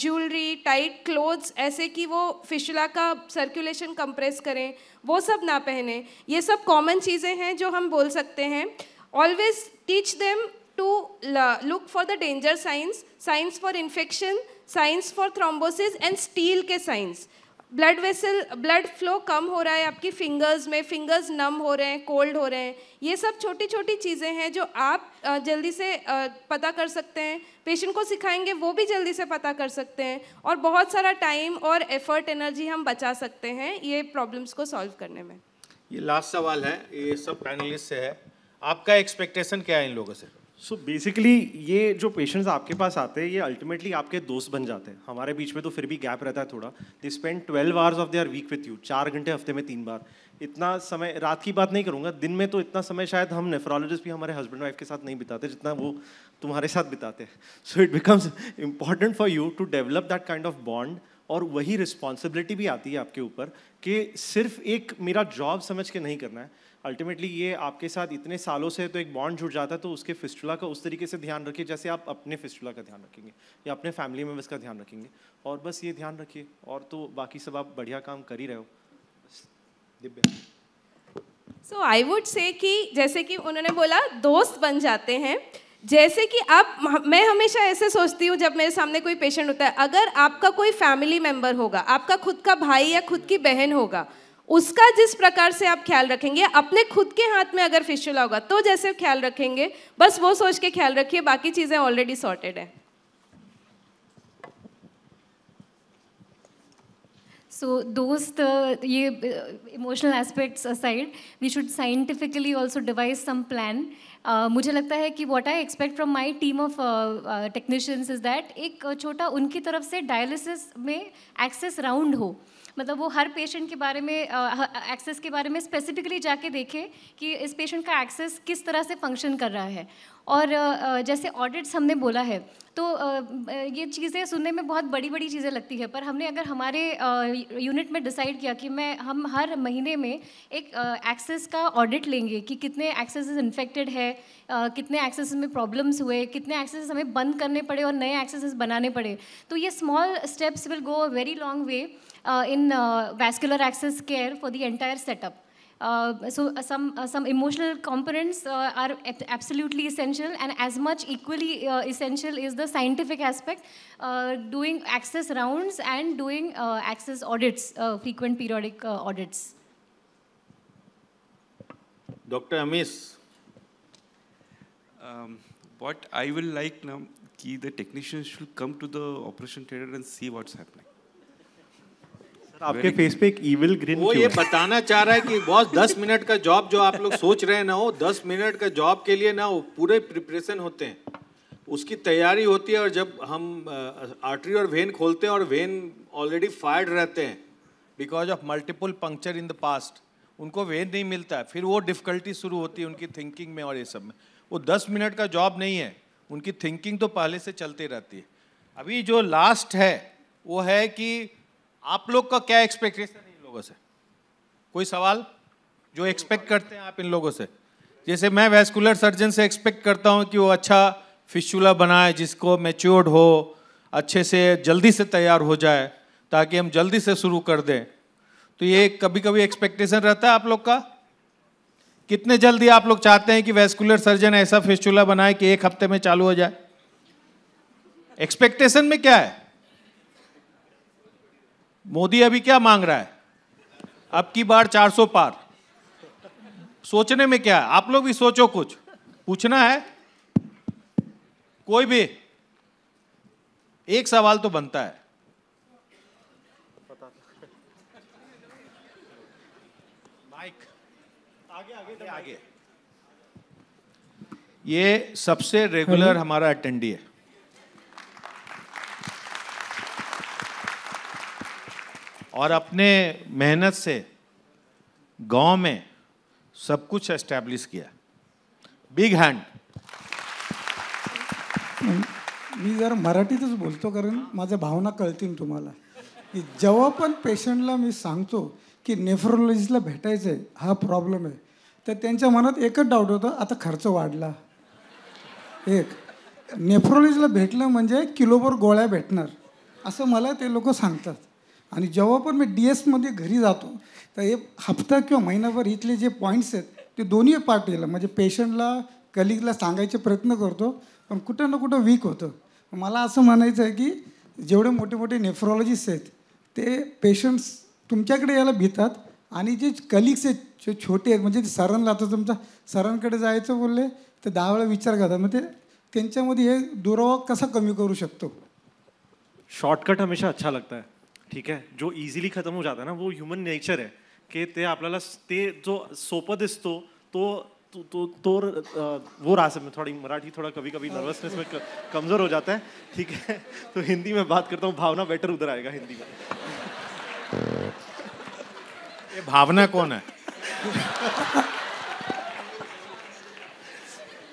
E: ज्वेलरी टाइट क्लोथ्स ऐसे कि वो फिशुला का सर्कुलेशन कंप्रेस करें वो सब ना पहने ये सब कॉमन चीज़ें हैं जो हम बोल सकते हैं always teach them to look for the danger signs signs for infection signs for thrombosis and steal के signs blood vessel blood flow कम हो रहा है आपकी फिंगर्स में फिंगर्स नम हो रहे हैं कोल्ड हो रहे हैं ये सब छोटी छोटी चीज़ें हैं जो आप जल्दी से पता कर सकते हैं पेशेंट को सिखाएंगे वो भी जल्दी से पता कर सकते हैं और बहुत सारा टाइम और एफर्ट एनर्जी हम बचा सकते हैं ये प्रॉब्लम्स को सॉल्व करने में
A: ये लास्ट सवाल है ये सब पैनलिस्ट से है आपका एक्सपेक्टेशन क्या
D: है इन लोगों से सो so बेसिकली ये जो पेशेंट्स आपके पास आते हैं ये अल्टीमेटली आपके दोस्त बन जाते हैं हमारे बीच में तो फिर भी गैप रहता है थोड़ा they spend twelve hours of their week with you चार घंटे हफ्ते में तीन बार इतना समय रात की बात नहीं करूँगा दिन में तो इतना समय शायद हम नेफ्रोलॉजिस्ट भी हमारे हस्बैंड वाइफ के साथ नहीं बिताते जितना वो तुम्हारे साथ बिताते हैं so it becomes important for you to develop that kind of bond और वही रिस्पॉन्सिबिलिटी भी आती है आपके ऊपर कि सिर्फ एक मेरा जॉब समझ के नहीं करना है अल्टीमेटली ये आपके साथ इतने सालों से तो एक बॉन्ड जुड़ जाता है तो उसके फिस्टुला का उस तरीके से ध्यान रखिए जैसे आप अपने फिस्टुला का ध्यान रखेंगे या अपने फैमिली मेम्बर्स का ध्यान रखेंगे और बस ये ध्यान रखिए और तो बाकी सब आप बढ़िया काम कर ही रहे हो दिव्या
E: सो आई वुड से कि जैसे कि उन्होंने बोला दोस्त बन जाते हैं जैसे कि आप मैं हमेशा ऐसे सोचती हूँ जब मेरे सामने कोई पेशेंट होता है अगर आपका कोई फैमिली मेम्बर होगा आपका खुद का भाई या खुद की बहन होगा उसका जिस प्रकार से आप ख्याल रखेंगे अपने खुद के हाथ में अगर फिशुला होगा तो जैसे ख्याल रखेंगे बस वो सोच के ख्याल रखिए बाकी चीज़ें ऑलरेडी सॉर्टेड है
C: सो दोस्त ये emotional aspects aside we should scientifically also devise some plan मुझे लगता है कि what I expect from my team of technicians is that एक uh, छोटा उनकी तरफ से डायलिसिस में एक्सेस राउंड हो uh, मतलब वो हर पेशेंट के बारे में एक्सेस के बारे में स्पेसिफिकली जाके देखें कि इस पेशेंट का एक्सेस किस तरह से फंक्शन कर रहा है और जैसे ऑडिट्स हमने बोला है तो ये चीज़ें सुनने में बहुत बड़ी बड़ी चीज़ें लगती है पर हमने अगर हमारे यूनिट में डिसाइड किया कि मैं हम हर महीने में एक एक्सेस का ऑडिट लेंगे कि कितने एक्सेस इन्फेक्टेड है कितने एक्सेस में प्रॉब्लम्स हुए कितने एक्सेस हमें बंद करने पड़े और नए एक्सेस बनाने पड़े तो ये small steps will go a very long way Uh, in uh, vascular access care for the entire setup. Uh, so uh, some uh, some emotional components uh, are absolutely essential and as much equally essential is the scientific aspect doing access rounds and doing access audits frequent periodic audits
A: dr amish
B: um, what i will like now key the technicians should come to the operation theater
A: and see what's happening आपके face पे एक evil green वो ये बताना चाह रहा है कि बॉस दस मिनट का जॉब जो आप लोग सोच रहे हैं ना हो दस मिनट का जॉब के लिए ना वो पूरे प्रिपरेशन होते हैं उसकी तैयारी होती है और जब हम आर्टरी और वेन खोलते हैं और वेन ऑलरेडी फायर्ड रहते हैं because of multiple puncture in the past उनको वेन नहीं मिलता है फिर वो डिफ़िकल्टी शुरू होती है उनकी थिंकिंग में और ये सब में वो दस मिनट का जॉब नहीं है उनकी थिंकिंग तो पहले से चलती रहती है अभी जो लास्ट है वो है कि आप लोग का क्या एक्सपेक्टेशन है इन लोगों से कोई सवाल जो एक्सपेक्ट करते हैं आप इन लोगों से जैसे मैं वेस्कुलर सर्जन से एक्सपेक्ट करता हूँ कि वो अच्छा फिशुला बनाए जिसको मेच्योर्ड हो अच्छे से जल्दी से तैयार हो जाए ताकि हम जल्दी से शुरू कर दें तो ये कभी कभी एक्सपेक्टेशन रहता है आप लोग का कितने जल्दी आप लोग चाहते हैं कि वेस्कुलर सर्जन ऐसा फिशुला बनाए कि एक हफ्ते में चालू हो जाए एक्सपेक्टेशन में क्या है मोदी अभी क्या मांग रहा है अब की बार 400 पार सोचने में क्या है आप लोग भी सोचो कुछ पूछना है कोई भी एक सवाल तो बनता है माइक आगे आगे आगे ये सबसे रेगुलर हमारा अटेंडी है और अपने मेहनत से गांव में सब कुछ एस्टेब्लिश किया बिग हँड
F: मी जर मराठीतच बोलतो कारण माझ्या भावना कळतील तुम्हाला की जेव्हा पण पेशंटला मी सांगतो की नेफ्रोलॉजिस्टला भेटायचं आहे हा प्रॉब्लेम आहे तर त्यांच्या मनात एकच डाऊट होतं आता खर्च वाढला एक नेफ्रोलॉजिस्टला भेटलं म्हणजे किलोभर गोळ्या भेटणार असं मला ते लोक सांगतात आणि जेव्हा पण मी डी एसमध्ये घरी जातो तर हे हप्ता किंवा महिनाभर इथले जे पॉईंट्स आहेत ते दोन्ही पार्टीला म्हणजे पेशंटला कलिगला सांगायचे प्रयत्न करतो पण कुठं ना कुठं वीक होतं मला असं म्हणायचं आहे की जेवढे मोठे मोठे नेफ्रॉलॉजिस्ट आहेत ते पेशंट्स तुमच्याकडे यायला भितात आणि जे कलिग्स आहेत जे छोटे आहेत म्हणजे सरांला आता तुमचा सरांकडे जायचं बोलले तर दहा वेळा विचार करतात मग ते त्यांच्यामध्ये हे दुरावा कसा कमी करू शकतो
D: शॉर्टकट हमेशा अच्छा लगता आहे ठीक है जो इजीली खत्म हो जाता है ना वो ह्यूमन नेचर है कि ते आपल्याला ते जो सोपं दिसतो तो तो तो, तो आ, वो रास में थोड़ी मराठी थोड़ा कभी कभी नर्वसनेस में कमज़ोर हो जाता है ठीक है तो हिंदी में बात करता हूँ भावना बेटर उधर आएगा हिंदी
B: में
A: ये भावना
D: कौन है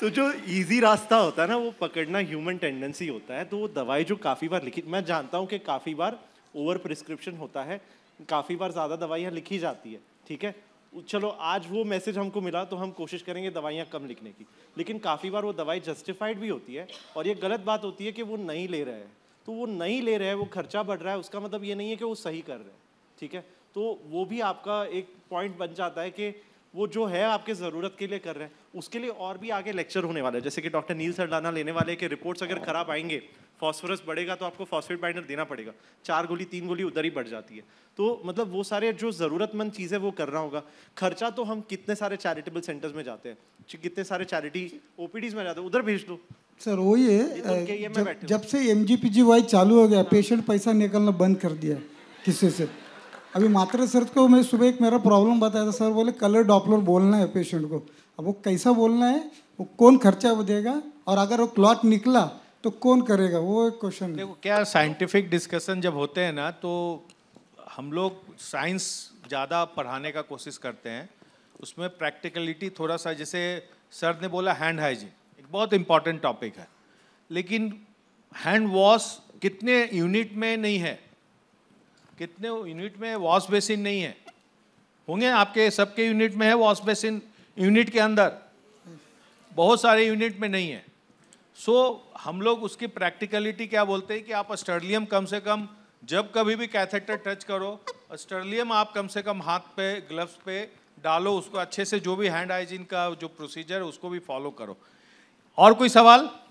D: तो जो इजी रास्ता होता है ना वो पकड़ना ह्यूमन टेंडेंसी होता है तो वो दवाई जो काफ़ी बार लिखी मैं जानता हूँ कि काफ़ी बार ओवर प्रिस्क्रिप्शन होता है काफ़ी बार ज़्यादा दवाइयाँ लिखी जाती है ठीक है चलो आज वो मैसेज हमको मिला तो हम कोशिश करेंगे दवाइयाँ कम लिखने की लेकिन काफ़ी बार वो दवाई जस्टिफाइड भी होती है और ये गलत बात होती है कि वो नहीं ले रहे हैं तो वो नहीं ले रहे हैं वो खर्चा बढ़ रहा है उसका मतलब ये नहीं है कि वो सही कर रहे हैं ठीक है तो वो भी आपका एक पॉइंट बन जाता है कि वो जो है आपके ज़रूरत के लिए कर रहे हैं उसके लिए और भी आगे लेक्चर होने वाला है जैसे कि डॉक्टर नील सरलाना लेने वाले के रिपोर्ट्स अगर खराब आएंगे फॉस्फोरस बढ़ेगा तो आपको फॉस्फेट बाइंडर देना पड़ेगा चार गोली तीन गोली उधर ही बढ़ जाती है तो मतलब वो सारे जो ज़रूरतमंद चीज़ें वो कर रहा होगा खर्चा तो हम कितने सारे चैरिटेबल सेंटर्स में जाते हैं कितने सारे चैरिटी ओ में जाते
F: हैं उधर भेज दो सर वो ये, तो जब, जब से एम चालू हो गया पेशेंट पैसा निकलना बंद कर दिया किसी से अभी मात्र सर को मैं सुबह एक मेरा प्रॉब्लम बताया था सर बोले कलर डॉपलर बोलना है पेशेंट को अब वो कैसा बोलना है वो कौन खर्चा वो देगा और अगर वो क्लॉट निकला तो कौन करेगा वो एक क्वेश्चन देखो
A: क्या साइंटिफिक डिस्कशन जब होते हैं ना तो हम लोग साइंस ज़्यादा पढ़ाने का कोशिश करते हैं उसमें प्रैक्टिकलिटी थोड़ा सा जैसे सर ने बोला हैंड हाइजीन एक बहुत इंपॉर्टेंट टॉपिक है लेकिन हैंड वॉश कितने यूनिट में नहीं है कितने यूनिट में वॉश बेसिन नहीं है होंगे आपके सबके यूनिट में है वॉश बेसिन यूनिट के अंदर बहुत सारे यूनिट में नहीं है सो so, हम लोग उसकी प्रैक्टिकलिटी क्या बोलते हैं कि आप अस्टर्लियम कम से कम जब कभी भी कैथेटर टच करो अस्टर्लियम आप कम से कम हाथ पे ग्लव्स पे डालो उसको अच्छे से जो भी हैंड हाइजीन का जो प्रोसीजर उसको भी फॉलो करो और कोई सवाल